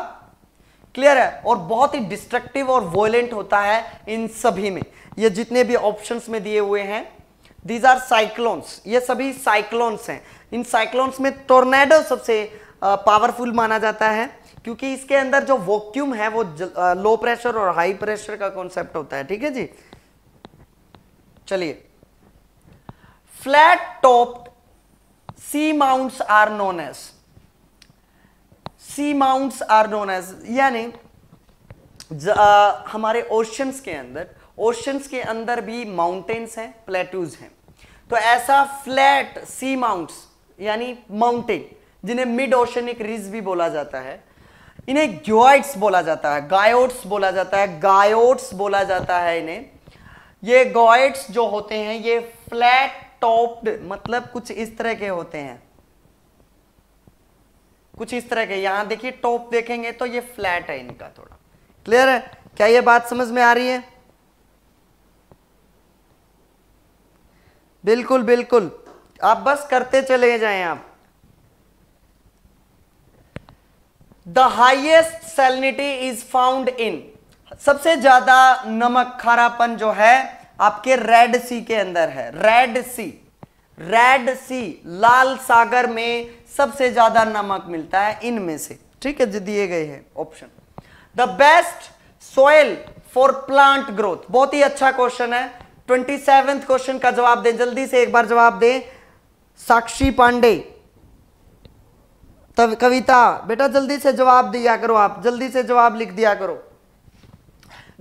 क्लियर है और बहुत ही डिस्ट्रक्टिव और वोलेंट होता है इन सभी में ये जितने भी ऑप्शंस में दिए हुए हैं दीज आर साइक्लोन्स ये सभी साइक्लोन्स हैं इन साइक्लोन्स में टोर्नेडो सबसे पावरफुल माना जाता है क्योंकि इसके अंदर जो वॉक्यूम है वो लो प्रेशर और हाई प्रेशर का कॉन्सेप्ट होता है ठीक है जी चलिए flat top sea mounts are known as sea mounts are known as यानी हमारे ओशंस के अंदर ओशंस के अंदर भी माउंटेन्स हैं प्लेटूज हैं तो ऐसा फ्लैट सी माउंट्स यानी माउंटेन जिन्हें मिड ओशनिक रिज भी बोला जाता है इन्हें ग्योइट्स बोला जाता है गायोट्स बोला जाता है गायोट्स बोला जाता है इन्हें ये गोइट्स जो होते हैं ये फ्लैट टॉप्ड मतलब कुछ इस तरह के होते हैं कुछ इस तरह के यहां देखिए टॉप देखेंगे तो ये फ्लैट है इनका थोड़ा क्लियर है क्या ये बात समझ में आ रही है बिल्कुल बिल्कुल आप बस करते चले जाएं आप the highest salinity is found in सबसे ज्यादा नमक खारापन जो है आपके रेड सी के अंदर है रेड सी रेड सी लाल सागर में सबसे ज्यादा नमक मिलता है इनमें से ठीक है जो दिए गए हैं option the best soil for plant growth बहुत ही अच्छा क्वेश्चन है ट्वेंटी सेवेंथ क्वेश्चन का जवाब दें जल्दी से एक बार जवाब दें साक्षी पांडे तब कविता बेटा जल्दी से जवाब दिया करो आप जल्दी से जवाब लिख दिया करो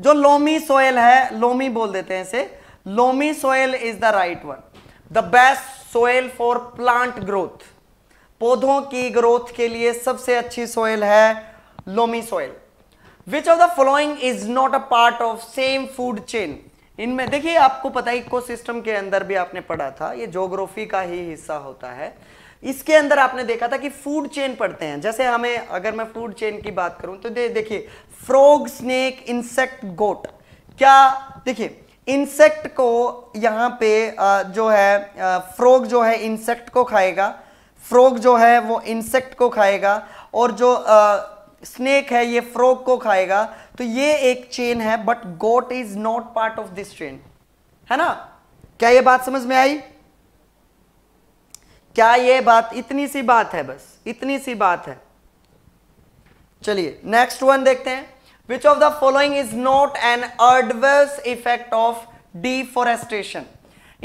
जो लोमी सोयल है लोमी बोल देते हैं इसे loamy soil is the right one the best soil for plant growth पौधों की ग्रोथ के लिए सबसे अच्छी सोयल है loamy soil which of the following is not a part of same food chain इनमें देखिए आपको पता है इको सिस्टम के अंदर भी आपने पढ़ा था ये जोग्राफी का ही हिस्सा होता है इसके अंदर आपने देखा था कि फूड चेन पढ़ते हैं जैसे हमें अगर मैं फूड चेन की बात करूं तो दे देखिए फ्रॉग स्नेक इंसेक्ट गोट क्या देखिए इंसेक्ट को यहाँ पे जो है फ्रॉग जो है इंसेक्ट को खाएगा फ्रॉग जो है वो इंसेक्ट को खाएगा और जो स्नेक है ये फ्रॉग को खाएगा तो ये एक चेन है but goat is not part of this chain है ना क्या ये बात समझ में आई क्या ये बात इतनी सी बात है बस इतनी सी बात है चलिए नेक्स्ट वन देखते हैं which of the following is not an adverse effect of deforestation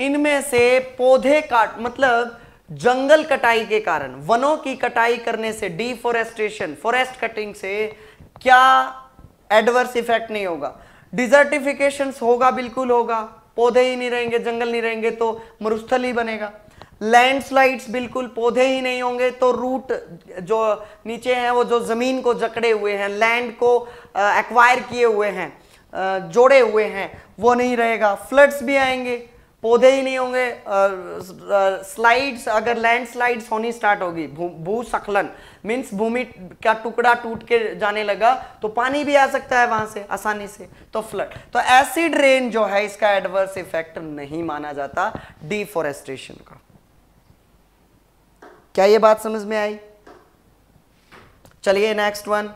इनमें से पौधे काट मतलब जंगल कटाई के कारण वनों की कटाई करने से डिफोरेस्टेशन फॉरेस्ट कटिंग से क्या एडवर्स इफेक्ट नहीं होगा डिजर्टिफिकेशन होगा बिल्कुल होगा पौधे ही नहीं रहेंगे जंगल नहीं रहेंगे तो मरुस्थल ही बनेगा लैंडस्लाइड्स बिल्कुल पौधे ही नहीं होंगे तो रूट जो नीचे हैं वो जो ज़मीन को जकड़े हुए हैं लैंड को एक्वायर किए हुए हैं जोड़े हुए हैं वो नहीं रहेगा फ्लड्स भी आएंगे पौधे ही नहीं होंगे स्लाइड्स अगर लैंड स्लाइड्स होनी स्टार्ट होगी भूसखलन मीन्स भूमि का टुकड़ा टूट के जाने लगा तो पानी भी आ सकता है वहां से आसानी से तो फ्लड तो एसिड रेन जो है इसका एडवर्स इफेक्ट नहीं माना जाता डिफोरेस्टेशन का क्या ये बात समझ में आई चलिए नेक्स्ट वन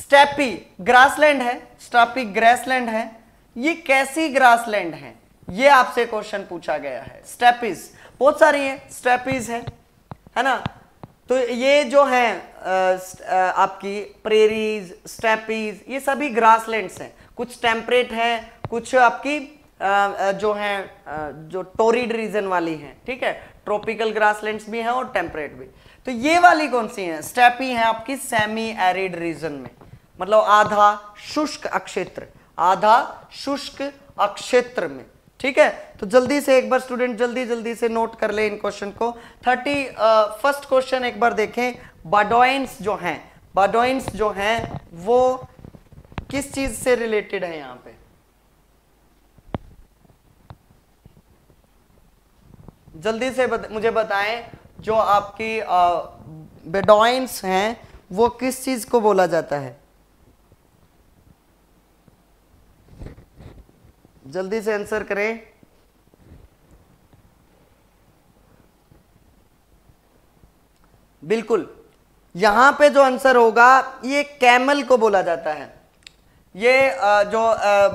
स्टेपी ग्रासलैंड है स्टेपी ग्रासलैंड है ये कैसी ग्रासलैंड है ये आपसे क्वेश्चन पूछा गया है स्टेपीज बहुत सारी है स्टेपीज है है ना तो ये जो है आपकी प्रेरीज स्टेपीज ये सभी ग्रासलैंड्स हैं कुछ टेम्परेट है कुछ आपकी जो है जो टोरिड रीजन वाली है ठीक है ट्रॉपिकल ग्रासलैंड्स भी हैं और टेम्परेट भी तो ये वाली कौन सी है स्टेपी है आपकी सेमी एरिड रीजन में मतलब आधा शुष्क अक्षेत्र आधा शुष्क अक्षेत्र में ठीक है तो जल्दी से एक बार स्टूडेंट जल्दी जल्दी से नोट कर ले इन क्वेश्चन को थर्टी फर्स्ट क्वेश्चन एक बार देखें बाडोइंस जो हैं बाडोइंस जो हैं वो किस चीज से रिलेटेड है यहां पे जल्दी से बत, मुझे बताएं जो आपकी बेडोइंस uh, हैं वो किस चीज को बोला जाता है जल्दी से आंसर करें बिल्कुल यहां पे जो आंसर होगा ये कैमल को बोला जाता है ये जो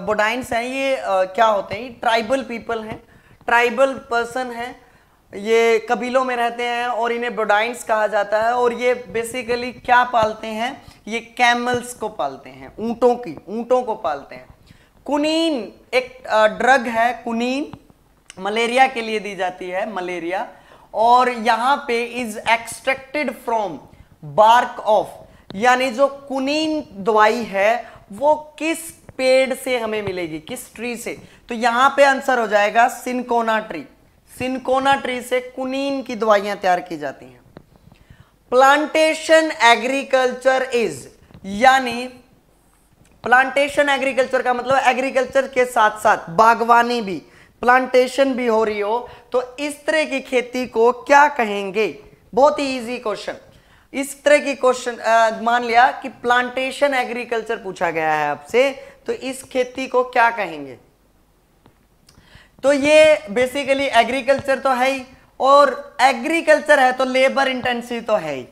बोडाइंस हैं ये क्या होते हैं ट्राइबल पीपल हैं ट्राइबल पर्सन हैं ये कबीलों में रहते हैं और इन्हें बोडाइंस कहा जाता है और ये बेसिकली क्या पालते हैं ये कैमल्स को पालते हैं ऊंटों की ऊंटों को पालते हैं कुनीन एक ड्रग है कुनीन मलेरिया के लिए दी जाती है मलेरिया और यहां पे is extracted from bark of यानी जो कुनीन दवाई है वो किस पेड़ से हमें मिलेगी किस ट्री से तो यहां पे आंसर हो जाएगा सिनकोना ट्री सिनकोना ट्री से कुनीन की दवाइयां तैयार की जाती हैं प्लांटेशन एग्रीकल्चर इज यानी प्लांटेशन एग्रीकल्चर का मतलब एग्रीकल्चर के साथ साथ बागवानी भी प्लांटेशन भी हो रही हो तो इस तरह की खेती को क्या कहेंगे बहुत ही इजी क्वेश्चन इस तरह की क्वेश्चन मान लिया कि प्लांटेशन एग्रीकल्चर पूछा गया है आपसे तो इस खेती को क्या कहेंगे तो ये बेसिकली एग्रीकल्चर तो है ही और एग्रीकल्चर है तो लेबर इंटेंसिव तो है ही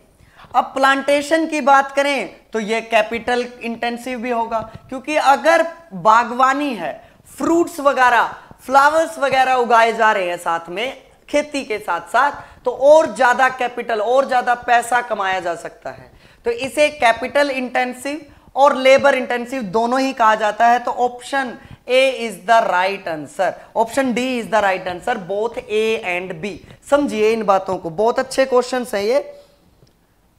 अब प्लांटेशन की बात करें तो ये कैपिटल इंटेंसिव भी होगा क्योंकि अगर बागवानी है फ्रूट्स वगैरह फ्लावर्स वगैरह उगाए जा रहे हैं साथ में खेती के साथ साथ तो और ज़्यादा कैपिटल और ज़्यादा पैसा कमाया जा सकता है तो इसे कैपिटल इंटेंसिव और लेबर इंटेंसिव दोनों ही कहा जाता है तो option A is the right answer option D is the right answer both A and B समझिए इन बातों को बहुत अच्छे क्वेश्चन है ये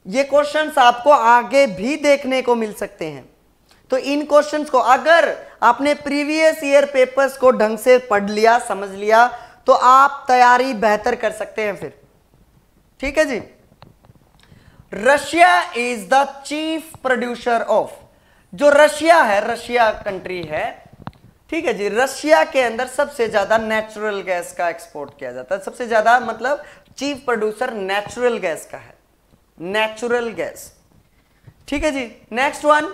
ये क्वेश्चंस आपको आगे भी देखने को मिल सकते हैं तो इन क्वेश्चंस को अगर आपने प्रीवियस ईयर पेपर्स को ढंग से पढ़ लिया समझ लिया तो आप तैयारी बेहतर कर सकते हैं फिर ठीक है जी Russia is the chief producer of जो रशिया है रशिया कंट्री है ठीक है जी रशिया के अंदर सबसे ज्यादा नेचुरल गैस का एक्सपोर्ट किया जाता है सबसे ज्यादा मतलब चीफ प्रोड्यूसर नेचुरल गैस का है नेचुरल गैस ठीक है जी next one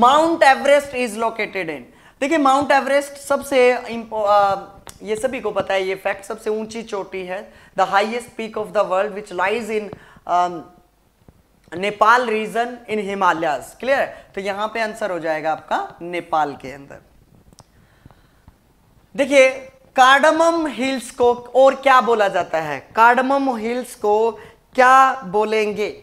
Mount Everest is located in देखिए माउंट एवरेस्ट सबसे ये सभी को पता है ये फैक्ट सबसे ऊंची चोटी है the highest peak of the world which lies in Nepal region in Himalayas clear तो यहां पे आंसर हो जाएगा आपका नेपाल के अंदर देखिए कार्डमम हिल्स को और क्या बोला जाता है कार्डमम हिल्स को क्या बोलेंगे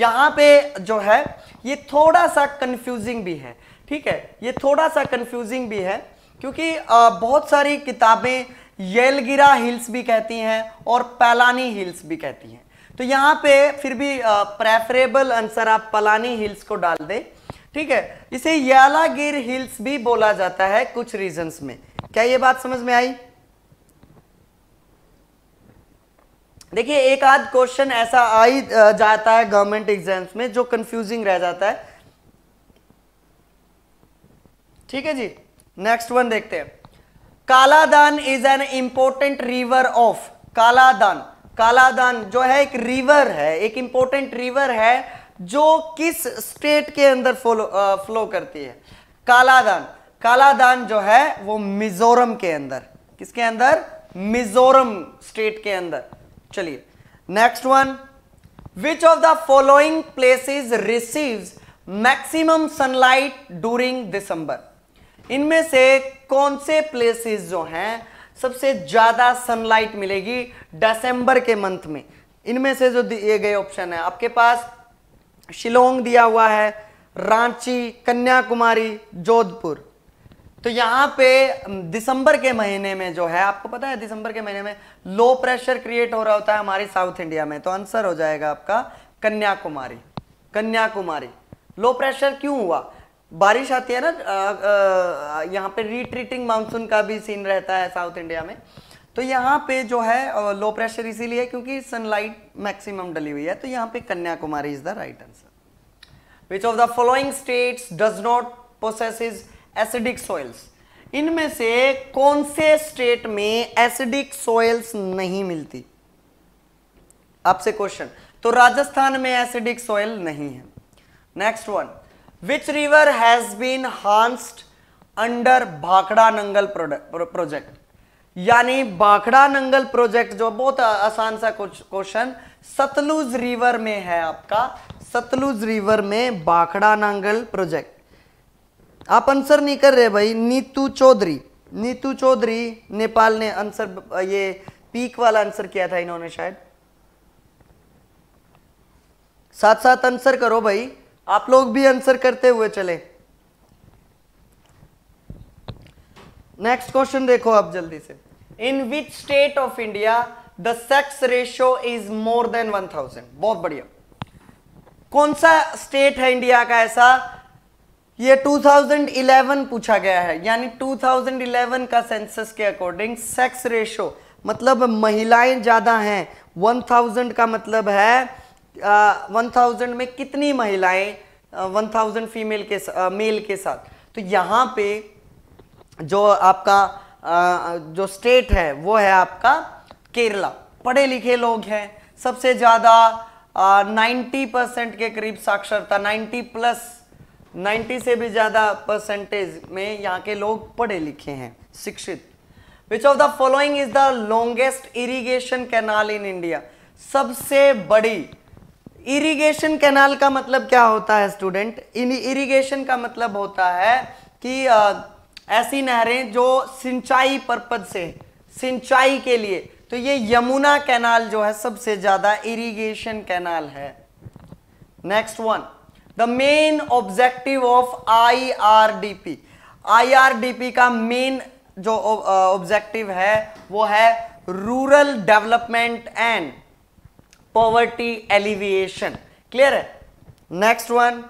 यहाँ पे जो है ये थोड़ा सा कंफ्यूजिंग भी है ठीक है ये थोड़ा सा कंफ्यूजिंग भी है क्योंकि बहुत सारी किताबें येलगिरा हिल्स भी कहती हैं और पैलानी हिल्स भी कहती हैं तो यहाँ पे फिर भी प्रेफरेबल आंसर आप पलानी हिल्स को डाल दें ठीक है इसे यालागिर हिल्स भी बोला जाता है कुछ रीजंस में क्या ये बात समझ में आई देखिए एक आध क्वेश्चन ऐसा आ ही जाता है गवर्नमेंट एग्जाम्स में जो कंफ्यूजिंग रह जाता है ठीक है जी नेक्स्ट वन देखते हैं Kaladan is an important river of Kaladan Kaladan जो है एक रिवर है एक इंपॉर्टेंट रिवर है जो किस स्टेट के अंदर फ्लो फ्लो करती है कालादान कालादान जो है वो मिजोरम के अंदर किसके अंदर मिजोरम स्टेट के अंदर चलिए next one which of the following places receives maximum sunlight during December इनमें से कौन से प्लेसेस जो हैं सबसे ज़्यादा सनलाइट मिलेगी दिसंबर के मंथ में इनमें से जो दिए गए ऑप्शन है आपके पास शिलोंग दिया हुआ है रांची कन्याकुमारी जोधपुर तो यहां पे दिसंबर के महीने में जो है आपको पता है दिसंबर के महीने में लो प्रेशर क्रिएट हो रहा होता है हमारी साउथ इंडिया में तो आंसर हो जाएगा आपका कन्याकुमारी कन्याकुमारी लो प्रेशर क्यों हुआ बारिश आती है ना यहाँ पे रिट्रीटिंग मानसून का भी सीन रहता है साउथ इंडिया में तो यहाँ पे जो है लो प्रेशर इसीलिए क्योंकि सनलाइट मैक्सिमम डली हुई है तो यहाँ पे Kanyakumari is the right answer which of the following states does not possess is acidic soils इनमें से कौन से स्टेट में एसिडिक सॉइल्स नहीं मिलती आपसे क्वेश्चन तो राजस्थान में एसिडिक सॉइल नहीं है next one which river has been harnessed under Bhakra Nangal project यानी भाखड़ा नंगल प्रोजेक्ट जो बहुत आसान सा क्वेश्चन सतलुज रिवर में है आपका सतलुज रिवर में भाखड़ा नंगल प्रोजेक्ट आप आंसर नहीं कर रहे भाई नीतू चौधरी नीतू चौधरी नेपाल ने आंसर ये पीक वाला आंसर किया था इन्होंने शायद साथ साथ आंसर करो भाई आप लोग भी आंसर करते हुए चले नेक्स्ट क्वेश्चन देखो आप जल्दी से in which state of India the sex ratio is more than 1000 बहुत बढ़िया कौन सा स्टेट है इंडिया का ऐसा ये 2011 पूछा गया है यानी 2011 का सेंसस के अकॉर्डिंग सेक्स रेशो मतलब महिलाएं ज़्यादा हैं 1000 का मतलब है वन थाउजेंड में कितनी महिलाएं वन थाउजेंड फीमेल के मेल के साथ तो यहाँ पे जो आपका आ, जो स्टेट है वो है आपका केरला पढ़े लिखे लोग हैं सबसे ज़्यादा 90 परसेंट के करीब साक्षरता 90 प्लस 90 से भी ज़्यादा परसेंटेज में यहाँ के लोग पढ़े लिखे हैं शिक्षित which of the following is the longest irrigation canal in India सबसे बड़ी इरीगेशन कैनाल का मतलब क्या होता है स्टूडेंट इन इरीगेशन का मतलब होता है कि आ, ऐसी नहरें जो सिंचाई पर्पज से सिंचाई के लिए तो ये यमुना कैनाल जो है सबसे ज़्यादा इरीगेशन कैनाल है next one the main objective of IRDP IRDP का मेन जो ऑब्जेक्टिव है वो है rural development and poverty alleviation clear है next one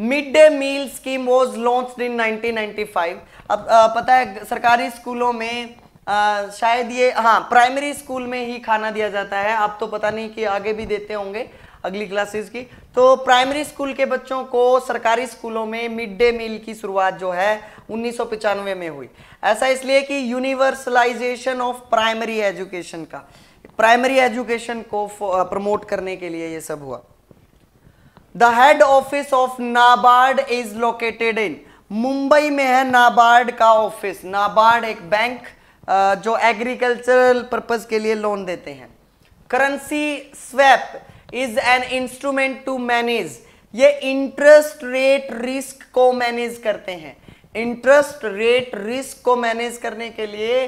mid day meal scheme was launch in 1995 अब uh, पता है सरकारी स्कूलों में Uh, शायद ये हाँ प्राइमरी स्कूल में ही खाना दिया जाता है आप तो पता नहीं कि आगे भी देते होंगे अगली क्लासेस की तो प्राइमरी स्कूल के बच्चों को सरकारी स्कूलों में मिड डे मील की शुरुआत जो है उन्नीस में हुई ऐसा इसलिए कि यूनिवर्सलाइजेशन ऑफ प्राइमरी एजुकेशन का प्राइमरी एजुकेशन को प्रमोट करने के लिए ये सब हुआ the head office of NABARD is located in Mumbai में है नाबार्ड का ऑफिस नाबार्ड एक बैंक जो एग्रीकल्चरल पर्पज के लिए लोन देते हैं currency swap is an instrument to manage ये इंटरेस्ट रेट रिस्क को मैनेज करते हैं इंटरेस्ट रेट रिस्क को मैनेज करने के लिए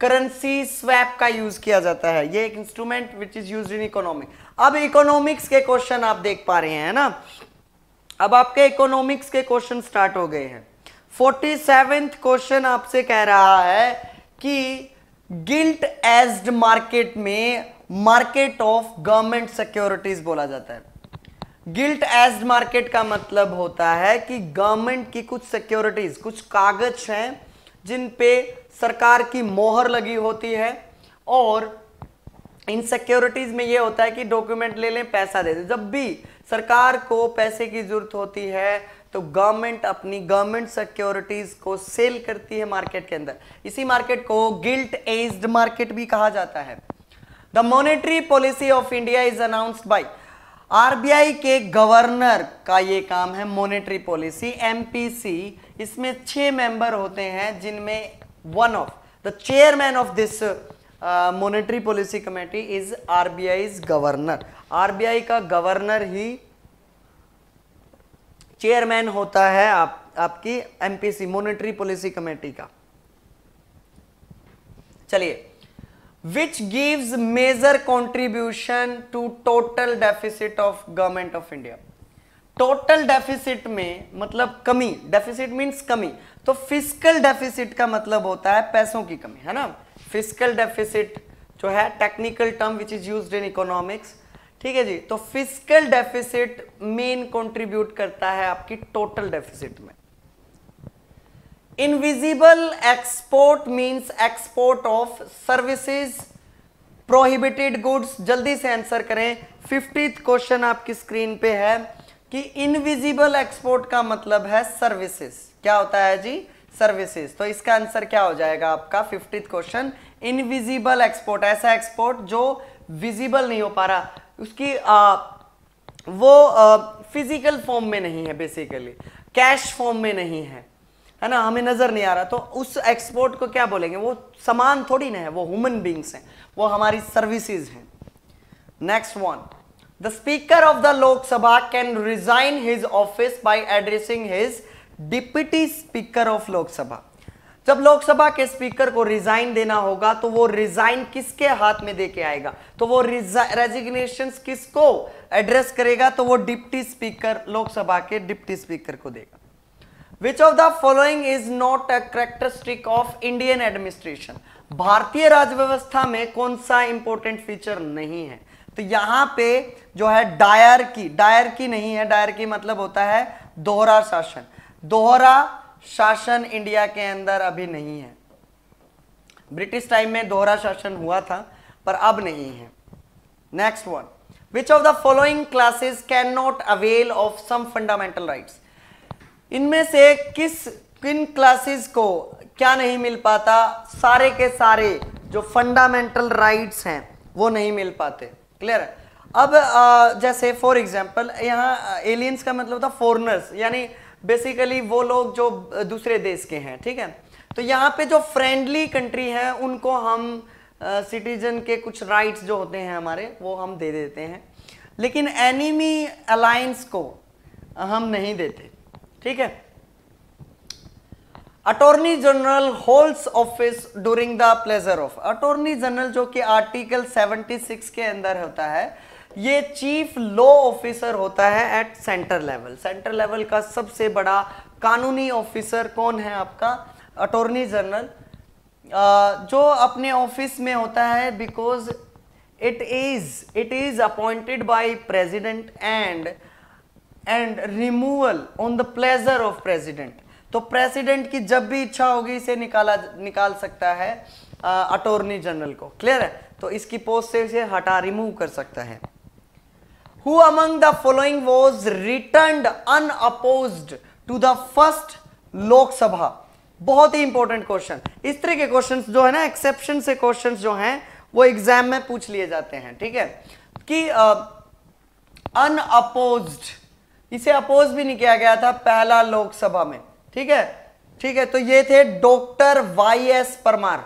करेंसी स्वैप का यूज किया जाता है ये एक instrument which is use in economic अब इकोनॉमिक्स के क्वेश्चन आप देख पा रहे हैं ना अब आपके इकोनॉमिक्स के क्वेश्चन स्टार्ट हो गए हैं फोर्टी सेवेंथ क्वेश्चन आपसे कह रहा है कि गिल्ट एज मार्केट में मार्केट ऑफ गवर्नमेंट सिक्योरिटीज बोला जाता है गिल्ट एज मार्केट का मतलब होता है कि गवर्नमेंट की कुछ सिक्योरिटीज कुछ कागज हैं जिन पे सरकार की मोहर लगी होती है और इन सिक्योरिटीज में यह होता है कि डॉक्यूमेंट ले लें पैसा दे दें जब भी सरकार को पैसे की जरूरत होती है तो गवर्नमेंट अपनी गवर्नमेंट सिक्योरिटीज को सेल करती है मार्केट के अंदर इसी मार्केट को गिल्ट एज मार्केट भी कहा जाता है the monetary policy of India is announced by RBI के गवर्नर का ये काम है मॉनेटरी पॉलिसी एमपीसी इसमें छह मेंबर होते हैं जिनमें one of the chairman of this monetary policy committee is RBI governor RBI का गवर्नर ही चेयरमैन होता है आप आपकी एमपीसी मॉनेटरी पॉलिसी कमेटी का चलिए which gives major contribution to total deficit of government of India. Total deficit में मतलब कमी डेफिसिट मीन कमी तो फिजिकल डेफिसिट का मतलब होता है पैसों की कमी है ना फिजिकल डेफिसिट जो है technical term which is use in economics ठीक है जी तो फिजिकल डेफिसिट मेन कॉन्ट्रीब्यूट करता है आपकी टोटल डेफिसिट में invisible export means export of services prohibited goods जल्दी से आंसर करें फिफ्टी क्वेश्चन आपकी स्क्रीन पे है कि इनविजिबल एक्सपोर्ट का मतलब है सर्विसेज क्या होता है जी सर्विसेज तो इसका आंसर क्या हो जाएगा आपका फिफ्टी क्वेश्चन इनविजिबल एक्सपोर्ट ऐसा एक्सपोर्ट जो विजिबल नहीं हो पा रहा उसकी आ, वो फिजिकल फॉर्म में नहीं है बेसिकली कैश फॉर्म में नहीं है है ना हमें नज़र नहीं आ रहा तो उस एक्सपोर्ट को क्या बोलेंगे वो सामान थोड़ी ना है वो ह्यूमन बींग्स हैं वो हमारी सर्विसेज हैं next one the speaker of the Lok Sabha can resign his office by addressing his deputy speaker of Lok Sabha जब लोकसभा के स्पीकर को रिजाइन देना होगा तो वो रिजाइन किसके हाथ में देके आएगा तो वो रेजिग्नेशन किसको एड्रेस करेगा तो वो डिप्टी स्पीकर लोकसभा के डिप्टी स्पीकर को देगा which of the following is not a characteristic of Indian administration भारतीय राज्य व्यवस्था में कौन सा इंपॉर्टेंट फीचर नहीं है तो यहां पे जो है डायर की डायर की नहीं है डायर की मतलब होता है दोहरा शासन दोहरा शासन इंडिया के अंदर अभी नहीं है ब्रिटिश टाइम में दोहरा शासन हुआ था पर अब नहीं है next one which of the following classes can not avail of some fundamental rights इनमें से किस किन क्लासेस को क्या नहीं मिल पाता सारे के सारे जो फंडामेंटल राइट्स हैं वो नहीं मिल पाते क्लियर है अब आ, जैसे फॉर एग्जांपल यहाँ एलियंस का मतलब था फॉरनर्स यानी बेसिकली वो लोग जो दूसरे देश के हैं ठीक है तो यहाँ पे जो फ्रेंडली कंट्री है उनको हम सिटीजन के कुछ राइट्स जो होते हैं हमारे वो हम दे देते हैं लेकिन एनिमी अलायंस को हम नहीं देते ठीक है attorney general holds office during the pleasure of attorney general जो कि आर्टिकल 76 के अंदर होता है ये चीफ लॉ ऑफिसर होता है at centre level centre level का सबसे बड़ा कानूनी ऑफिसर कौन है आपका अटोर्नी जनरल जो अपने ऑफिस में होता है because it is it is appointed by president and and removal on the pleasure of president तो प्रेसिडेंट की जब भी इच्छा होगी इसे निकाला निकाल सकता है अटोर्नी जनरल को क्लियर है तो इसकी पोस्ट से इसे हटा रिमूव कर सकता है who among the following was return unopposed to the first Lok Sabha बहुत ही इंपॉर्टेंट क्वेश्चन इस तरह के क्वेश्चन जो है ना एक्सेप्शन से क्वेश्चन जो हैं वो एग्जाम में पूछ लिए जाते हैं ठीक है कि अनअपोज्ड uh, इसे अपोज भी नहीं किया गया था पहला लोकसभा में ठीक है ठीक है तो ये थे डॉक्टर वाई एस परमार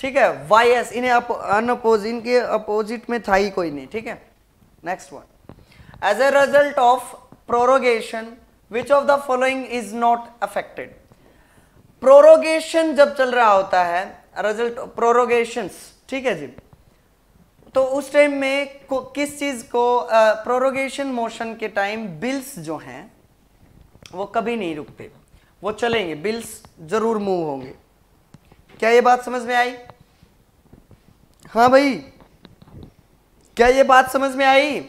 ठीक है वाई एस इन्हें अनअपोज इनके अपोजिट में था ही कोई नहीं ठीक है next one as a result of prorogation which of the following is not affected prorogation जब चल रहा होता है रिजल्ट प्रोरोगेशन ठीक है जी तो उस टाइम में किस चीज़ को प्रोरोगेशन मोशन के टाइम बिल्स जो हैं वो कभी नहीं रुकते वो चलेंगे बिल्स जरूर मूव होंगे क्या ये बात समझ में आई हाँ भाई क्या ये बात समझ में आई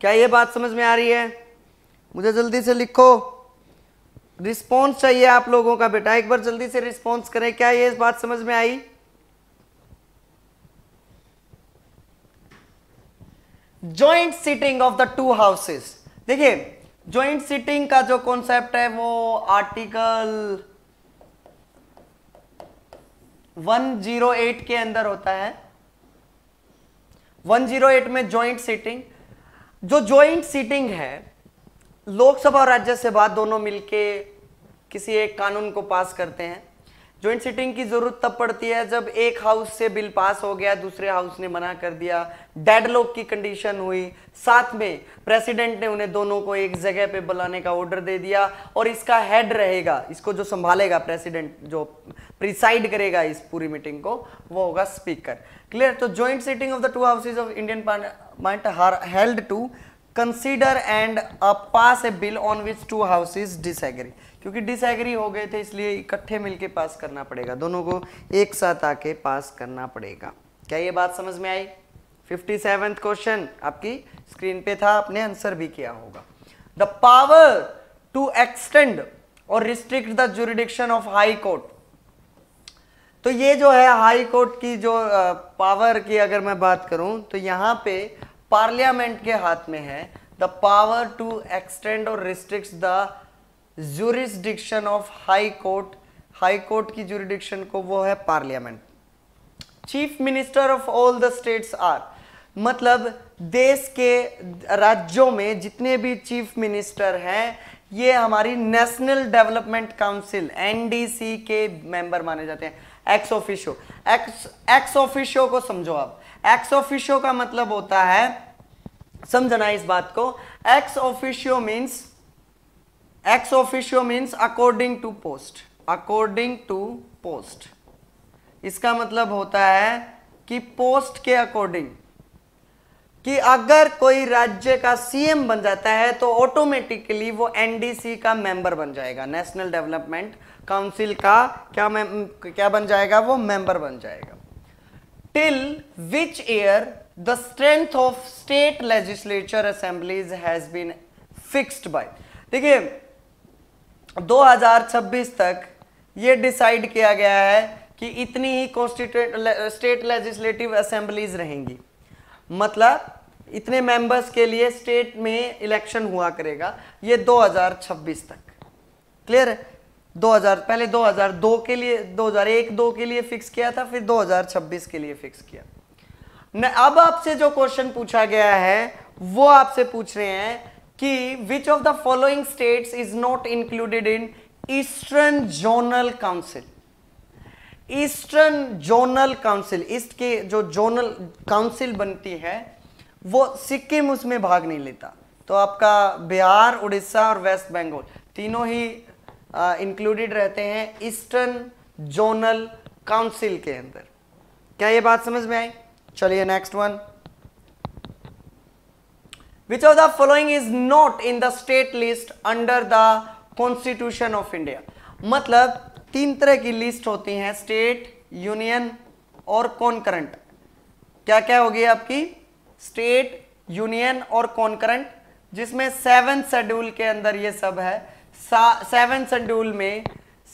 क्या ये बात समझ में आ रही है मुझे जल्दी से लिखो रिस्पॉन्स चाहिए आप लोगों का बेटा एक बार जल्दी से रिस्पॉन्स करें क्या ये इस बात समझ में आई joint sitting of the two houses देखिए ज्वाइंट सीटिंग का जो कॉन्सेप्ट है वो आर्टिकल 108 के अंदर होता है 108 में ज्वाइंट सीटिंग जो ज्वाइंट सीटिंग है लोकसभा और राज्यसभा दोनों मिलके किसी एक कानून को पास करते हैं ज्वाइंट सिटिंग की जरूरत तब पड़ती है जब एक हाउस से बिल पास हो गया दूसरे हाउस ने मना कर दिया डेडलॉक की कंडीशन हुई साथ में प्रेसिडेंट ने उन्हें दोनों को एक जगह पे बुलाने का ऑर्डर दे दिया और इसका हेड रहेगा इसको जो संभालेगा प्रेसिडेंट जो प्रिसाइड करेगा इस पूरी मीटिंग को वो होगा स्पीकर क्लियर तो joint sitting of the two houses of Indian parliament held to consider and pass a bill on which two houses disagree क्योंकि डिसएग्री हो गए थे इसलिए इकट्ठे मिलके पास करना पड़ेगा दोनों को एक साथ आके पास करना पड़ेगा क्या ये बात समझ में आई फिफ्टी सेवेंथ क्वेश्चन आपकी स्क्रीन पे था आपने आंसर भी किया होगा द पावर टू एक्सटेंड और restrict the jurisdiction of high court तो ये जो है हाई कोर्ट की जो पावर uh, की अगर मैं बात करूं तो यहां पे पार्लियामेंट के हाथ में है द पावर टू एक्सटेंड और restrict the jurisdiction of high court high court की जुरिडिक्शन को वो है parliament chief minister of all the states are मतलब देश के राज्यों में जितने भी चीफ मिनिस्टर हैं ये हमारी नेशनल डेवलपमेंट काउंसिल एनडीसी के मेंबर माने जाते हैं ex officio ex ex officio को समझो आप एक्स ऑफिशियो का मतलब होता है समझना इस बात को ex officio means ex officio means according to post according to post इसका मतलब होता है कि पोस्ट के अकॉर्डिंग कि अगर कोई राज्य का सीएम बन जाता है तो ऑटोमेटिकली वो एनडीसी का मेंबर बन जाएगा नेशनल डेवलपमेंट काउंसिल का क्या क्या बन जाएगा वो मेंबर बन जाएगा till which year the strength of state legislature assemblies has been fixed by देखिए 2026 तक ये डिसाइड किया गया है कि इतनी ही कॉन्स्टिट्यूट स्टेट लेजिस्लेटिव असेंबलीज रहेंगी मतलब इतने मेंबर्स के लिए स्टेट में इलेक्शन हुआ करेगा ये 2026 तक क्लियर है 2000 पहले 2002 के लिए 2001 दो के लिए फिक्स किया था फिर 2026 के लिए फिक्स किया न, अब आपसे जो क्वेश्चन पूछा गया है वो आपसे पूछ रहे हैं कि which of the following states is not included in eastern zonal council eastern zonal council east के जो जोनल काउंसिल बनती है वो सिक्किम उसमें भाग नहीं लेता तो आपका बिहार उड़ीसा और वेस्ट बंगाल तीनों ही इंक्लूडेड रहते हैं ईस्टर्न जोनल काउंसिल के अंदर क्या ये बात समझ में आई चलिए next one which of the following is not in the state list under the constitution of India मतलब तीन तरह की लिस्ट होती हैं स्टेट यूनियन और कॉन्करेंट क्या क्या होगी आपकी स्टेट यूनियन और कॉन्करेंट जिसमें सेवन शेड्यूल के अंदर ये सब है सेवन शेड्यूल में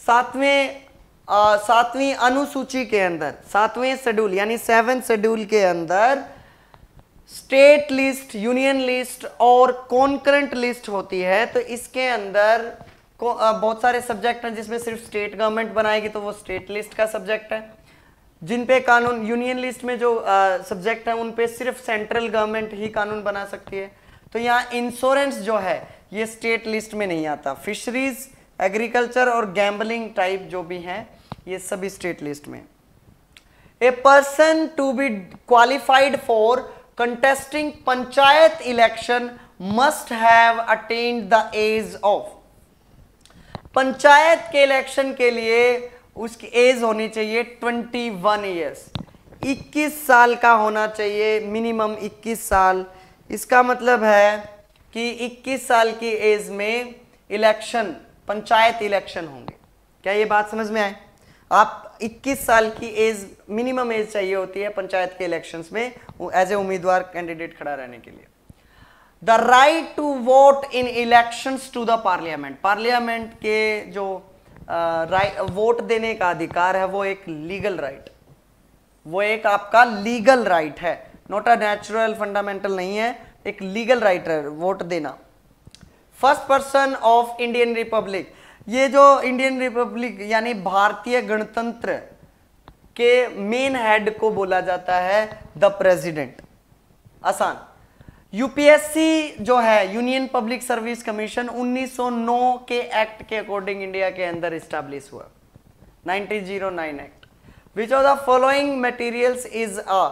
सातवें सातवीं अनुसूची के अंदर सातवें शेड्यूल यानी सेवन शेड्यूल के अंदर स्टेट लिस्ट यूनियन लिस्ट और कॉन्करेंट लिस्ट होती है तो इसके अंदर को, आ, बहुत सारे सब्जेक्ट हैं जिसमें सिर्फ स्टेट गवर्नमेंट बनाएगी तो वो स्टेट लिस्ट का सब्जेक्ट है जिन पे कानून यूनियन लिस्ट में जो सब्जेक्ट है उन पे सिर्फ सेंट्रल गवर्नमेंट ही कानून बना सकती है तो यहाँ इंश्योरेंस जो है ये स्टेट लिस्ट में नहीं आता फिशरीज एग्रीकल्चर और गैम्बलिंग टाइप जो भी हैं ये सब स्टेट लिस्ट में a person to be qualified for contesting panchayat election must have attend the age of panchayat के इलेक्शन के लिए उसकी एज होनी चाहिए 21 वन ईयर्स 21 साल का होना चाहिए मिनिमम 21 साल इसका मतलब है कि 21 साल की एज में इलेक्शन पंचायत इलेक्शन होंगे क्या ये बात समझ में आए आप 21 साल की एज मिनिमम एज चाहिए होती है पंचायत के इलेक्शंस में एज ए उम्मीदवार कैंडिडेट खड़ा रहने के लिए the right to vote in elections to the parliament parliament के जो राइट वोट देने का अधिकार है वो एक लीगल राइट right. वो एक आपका लीगल राइट right है नॉट अ नेचुरल फंडामेंटल नहीं है एक लीगल राइट वोट देना first person of Indian republic ये जो इंडियन रिपब्लिक यानी भारतीय गणतंत्र के मेन हेड को बोला जाता है द प्रेसिडेंट आसान यूपीएससी जो है यूनियन पब्लिक सर्विस कमीशन 1909 के एक्ट के अकॉर्डिंग इंडिया के अंदर स्टैब्लिश हुआ 1909 act which of the following materials is a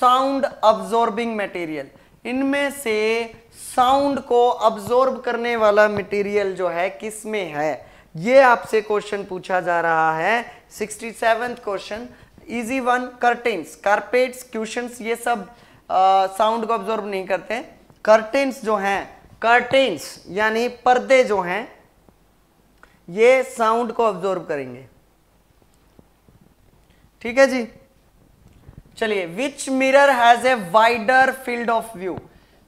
sound absorbing material इनमें से साउंड को अब्जोर्ब करने वाला मटेरियल जो है किस में है ये आपसे क्वेश्चन पूछा जा रहा है sixty question easy one curtains carpets cushions ये सब साउंड को ऑब्जॉर्व नहीं करते कर्टेन्स जो हैं कर्टेन्स यानी पर्दे जो हैं ये साउंड को ऑब्जॉर्व करेंगे ठीक है जी चलिए which mirror has a wider field of view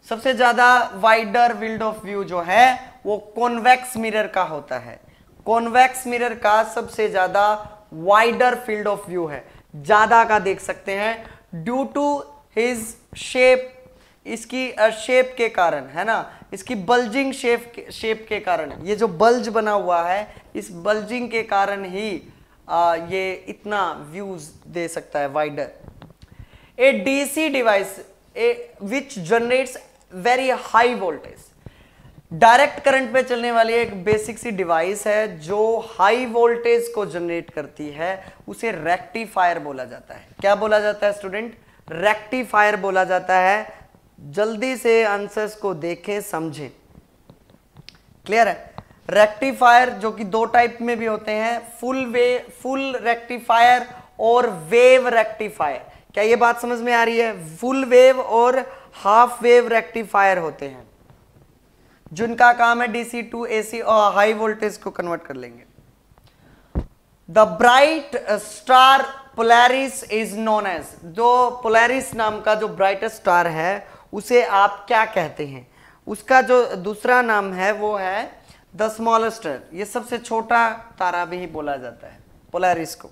सबसे ज्यादा वाइडर फील्ड ऑफ व्यू जो है वो कॉन्वेक्स मिरर का होता है कॉन्वेक्स मिरर का सबसे ज्यादा वाइडर फील्ड ऑफ व्यू है ज्यादा का देख सकते हैं ड्यू टू हिज शेप इसकी शेप के कारण है ना इसकी बल्जिंग शेप शेप के कारण ये जो बल्ज बना हुआ है इस बल्जिंग के कारण ही आ, ये इतना व्यूज दे सकता है wider a DC device a, which generates very high voltage direct current पे चलने वाली एक बेसिक सी डिवाइस है जो हाई वोल्टेज को जनरेट करती है उसे रेक्टिफायर बोला जाता है क्या बोला जाता है स्टूडेंट रेक्टिफायर बोला जाता है जल्दी से आंसर्स को देखें समझें क्लियर है रेक्टिफायर जो कि दो टाइप में भी होते हैं फुल वे फुल रेक्टिफायर और वेव रेक्टिफायर क्या ये बात समझ में आ रही है फुल वेव और हाफ वेव रेक्टिफायर होते हैं जिनका काम है डीसी टू एसी और हाई वोल्टेज को कन्वर्ट कर लेंगे the bright star Polaris is known as जो पोलैरिस नाम का जो ब्राइटेस्ट स्टार है उसे आप क्या कहते हैं उसका जो दूसरा नाम है वो है द स्मॉलेस्ट ये सबसे छोटा तारा भी बोला जाता है पोलैरिस को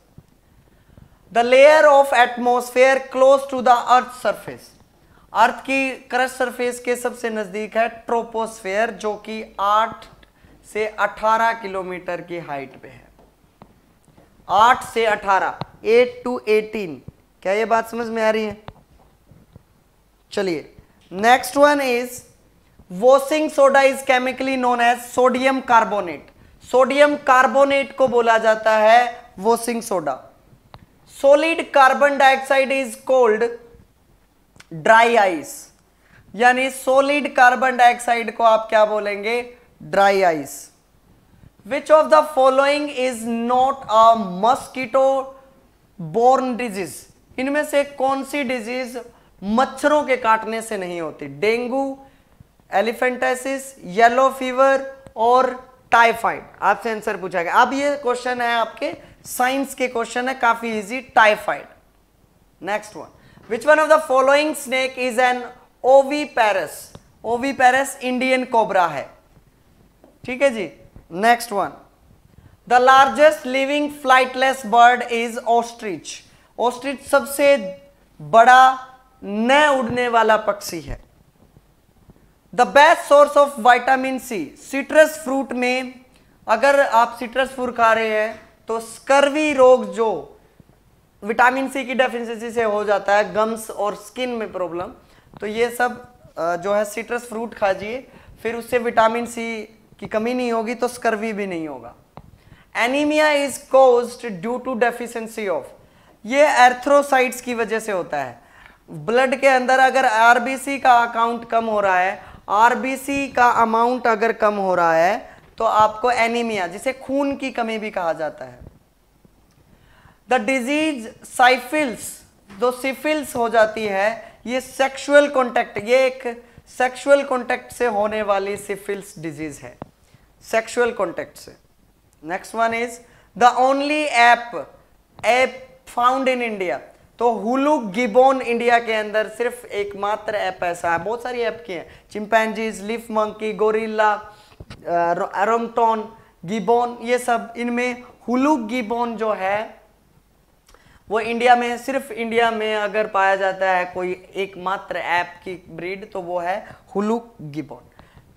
the layer of atmosphere close to the earth surface earth की क्रस्ट सरफेस के सबसे नज़दीक है ट्रोपोस्फेयर जो कि 8 से 18 किलोमीटर की हाइट पे है 8 से 18 8 टू 18 क्या ये बात समझ में आ रही है चलिए next one is washing soda is chemically known as sodium carbonate sodium carbonate को बोला जाता है washing soda solid carbon dioxide is cold dry ice यानी सोलिड कार्बन डाइऑक्साइड को आप क्या बोलेंगे dry ice which of the following is not a mosquito borne disease इनमें से कौन सी डिजीज मच्छरों के काटने से नहीं होती डेंगू एलिफेंटाइसिस येलो फीवर और टाइफाइड आपसे आंसर पूछा गया अब ये क्वेश्चन है आपके साइंस के क्वेश्चन है काफी easy typhoid next one which one of the following snake is an oviparous oviparous Indian cobra है ठीक है जी next one the largest living flightless bird is ostrich ostrich सबसे बड़ा न उड़ने वाला पक्षी है the best source of vitamin C citrus fruit में अगर आप सिट्रस फ्रूट खा रहे हैं तो स्कर्वी रोग जो विटामिन सी की डेफिशिएंसी से हो जाता है गम्स और स्किन में प्रॉब्लम तो ये सब जो है सिट्रस फ्रूट खाजिए फिर उससे विटामिन सी की कमी नहीं होगी तो स्कर्वी भी नहीं होगा anaemia is cause due to deficiency of ये एर्थ्रोसाइट्स की वजह से होता है ब्लड के अंदर अगर आरबीसी का अकाउंट कम हो रहा है आरबीसी का अमाउंट अगर कम हो रहा है तो आपको एनीमिया जिसे खून की कमी भी कहा जाता है द डिजीज साइफिल्स जो सिफिल्स हो जाती है ये सेक्सुअल कॉन्टैक्ट ये एक सेक्सुअल कॉन्टैक्ट से होने वाली सिफिल्स डिजीज है सेक्सुअल कॉन्टैक्ट से next one is the only ape ape found in India तो हुलू गिबोन इंडिया के अंदर सिर्फ एकमात्र ऐप ऐसा है बहुत सारी ऐप की हैं चिंपैनजीज लिफ मंकी गोरिल्ला एरमटोन गिबोन ये सब इनमें हुलू गिबोन जो है वो इंडिया में सिर्फ इंडिया में अगर पाया जाता है कोई एकमात्र ऐप की ब्रीड तो वो है हुलू गिबोन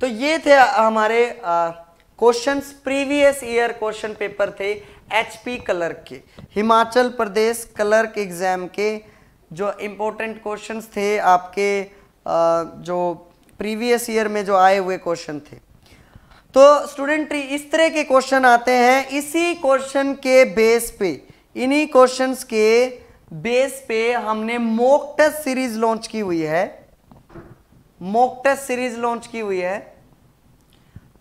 तो ये थे हमारे questions previous year question paper थे एचपी कलर के हिमाचल प्रदेश के एग्जाम के जो इम्पोर्टेंट क्वेश्चंस थे आपके आ, जो प्रीवियस ईयर में जो आए हुए क्वेश्चन थे तो स्टूडेंट इस तरह के क्वेश्चन आते हैं इसी क्वेश्चन के बेस पे इन्हीं क्वेश्चंस के बेस पे हमने मोक टेस्ट सीरीज लॉन्च की हुई है मोक टेस्ट सीरीज लॉन्च की हुई है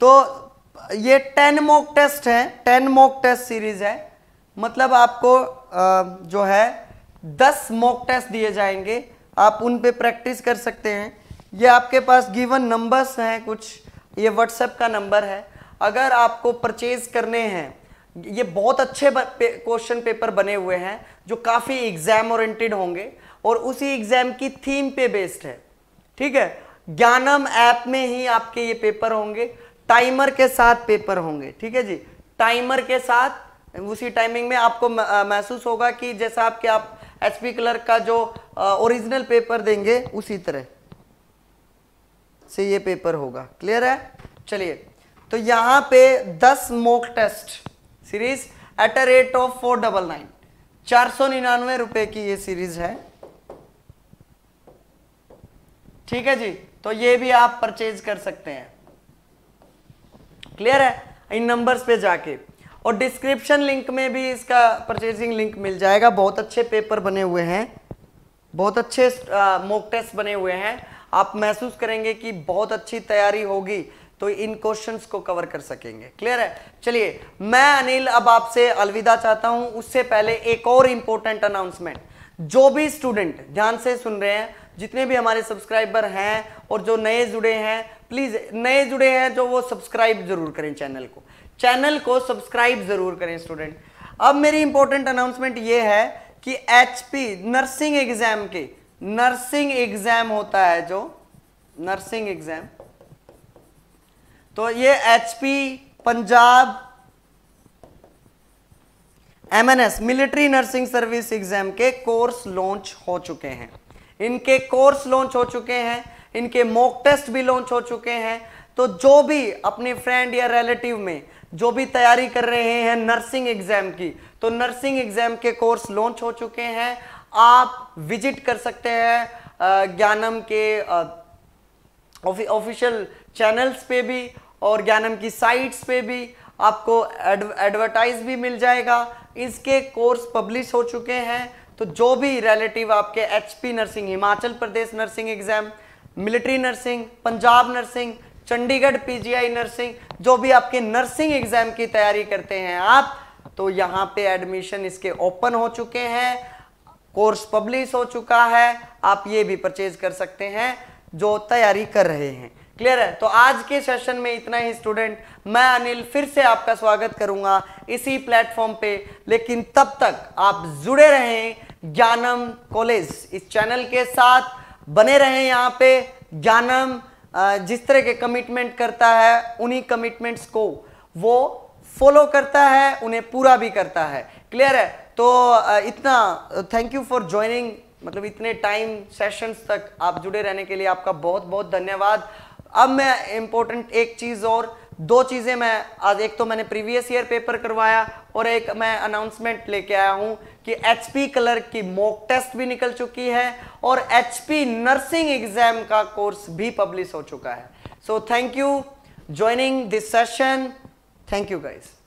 तो ये टेन मोक टेस्ट है टेन मोक टेस्ट सीरीज है मतलब आपको जो है दस मॉक टेस्ट दिए जाएंगे आप उन पे प्रैक्टिस कर सकते हैं ये आपके पास गिवन नंबर्स हैं कुछ ये व्हाट्सएप का नंबर है अगर आपको परचेज करने हैं ये बहुत अच्छे क्वेश्चन पे, पेपर बने हुए हैं जो काफ़ी एग्जाम ओरिएंटेड होंगे और उसी एग्जाम की थीम पे बेस्ड है ठीक है ज्ञानम ऐप में ही आपके ये पेपर होंगे टाइमर के साथ पेपर होंगे ठीक है जी टाइमर के साथ उसी टाइमिंग में आपको महसूस होगा कि जैसा आपके आप एच पी क्लर्क का जो ओरिजिनल पेपर देंगे उसी तरह से ये पेपर होगा क्लियर है चलिए तो यहां पे 10 mock test series at a rate of four double nine चार सौ निन्यानवे रुपए की ये सीरीज है ठीक है जी तो ये भी आप परचेज कर सकते हैं क्लियर है इन नंबर्स पे जाके और डिस्क्रिप्शन लिंक में भी इसका परचेजिंग लिंक मिल जाएगा बहुत अच्छे पेपर बने हुए हैं बहुत अच्छे मोक टेस्ट बने हुए हैं आप महसूस करेंगे कि बहुत अच्छी तैयारी होगी तो इन क्वेश्चंस को कवर कर सकेंगे क्लियर है चलिए मैं अनिल अब आपसे अलविदा चाहता हूं उससे पहले एक और इंपॉर्टेंट अनाउंसमेंट जो भी स्टूडेंट ध्यान से सुन रहे हैं जितने भी हमारे सब्सक्राइबर हैं और जो नए जुड़े हैं प्लीज़ नए जुड़े हैं जो वो सब्सक्राइब जरूर करें चैनल को चैनल को सब्सक्राइब जरूर करें स्टूडेंट अब मेरी इंपॉर्टेंट अनाउंसमेंट ये है कि एचपी नर्सिंग एग्जाम के नर्सिंग एग्जाम होता है जो नर्सिंग एग्जाम तो ये HP Punjab MNS military nursing service exam के कोर्स लॉन्च हो चुके हैं इनके कोर्स लॉन्च हो चुके हैं इनके मॉक टेस्ट भी लॉन्च हो चुके हैं तो जो भी अपने फ्रेंड या रिलेटिव में जो भी तैयारी कर रहे हैं नर्सिंग एग्जाम की तो नर्सिंग एग्जाम के कोर्स लॉन्च हो चुके हैं आप विजिट कर सकते हैं ज्ञानम के ऑफिशियल चैनल्स पे भी और ज्ञानम की साइट्स पे भी आपको एडवर्टाइज भी मिल जाएगा इसके कोर्स पब्लिश हो चुके हैं तो जो भी रिलेटिव आपके HP nursing Himachal Pradesh nursing exam military nursing Punjab nursing Chandigarh PGI nursing जो भी आपके नर्सिंग एग्जाम की तैयारी करते हैं आप तो यहाँ पे एडमिशन इसके ओपन हो चुके हैं कोर्स पब्लिश हो चुका है आप ये भी परचेज कर सकते हैं जो तैयारी कर रहे हैं क्लियर है तो आज के सेशन में इतना ही स्टूडेंट मैं अनिल फिर से आपका स्वागत करूंगा इसी प्लेटफॉर्म पे लेकिन तब तक आप जुड़े रहें ज्ञानम कॉलेज इस चैनल के साथ बने रहें यहाँ पे ज्ञानम जिस तरह के कमिटमेंट करता है उन्हीं कमिटमेंट्स को वो फॉलो करता है उन्हें पूरा भी करता है क्लियर है तो इतना थैंक यू फॉर ज्वाइनिंग मतलब इतने टाइम सेशंस तक आप जुड़े रहने के लिए आपका बहुत बहुत धन्यवाद अब मैं इम्पोर्टेंट एक चीज़ और दो चीज़ें मैं आज एक तो मैंने प्रीवियस ईयर पेपर करवाया और एक मैं अनाउंसमेंट लेके आया हूँ कि पी कलर की मॉक टेस्ट भी निकल चुकी है और पी नर्सिंग एग्जाम का कोर्स भी पब्लिश हो चुका है so thank you joining this session thank you guys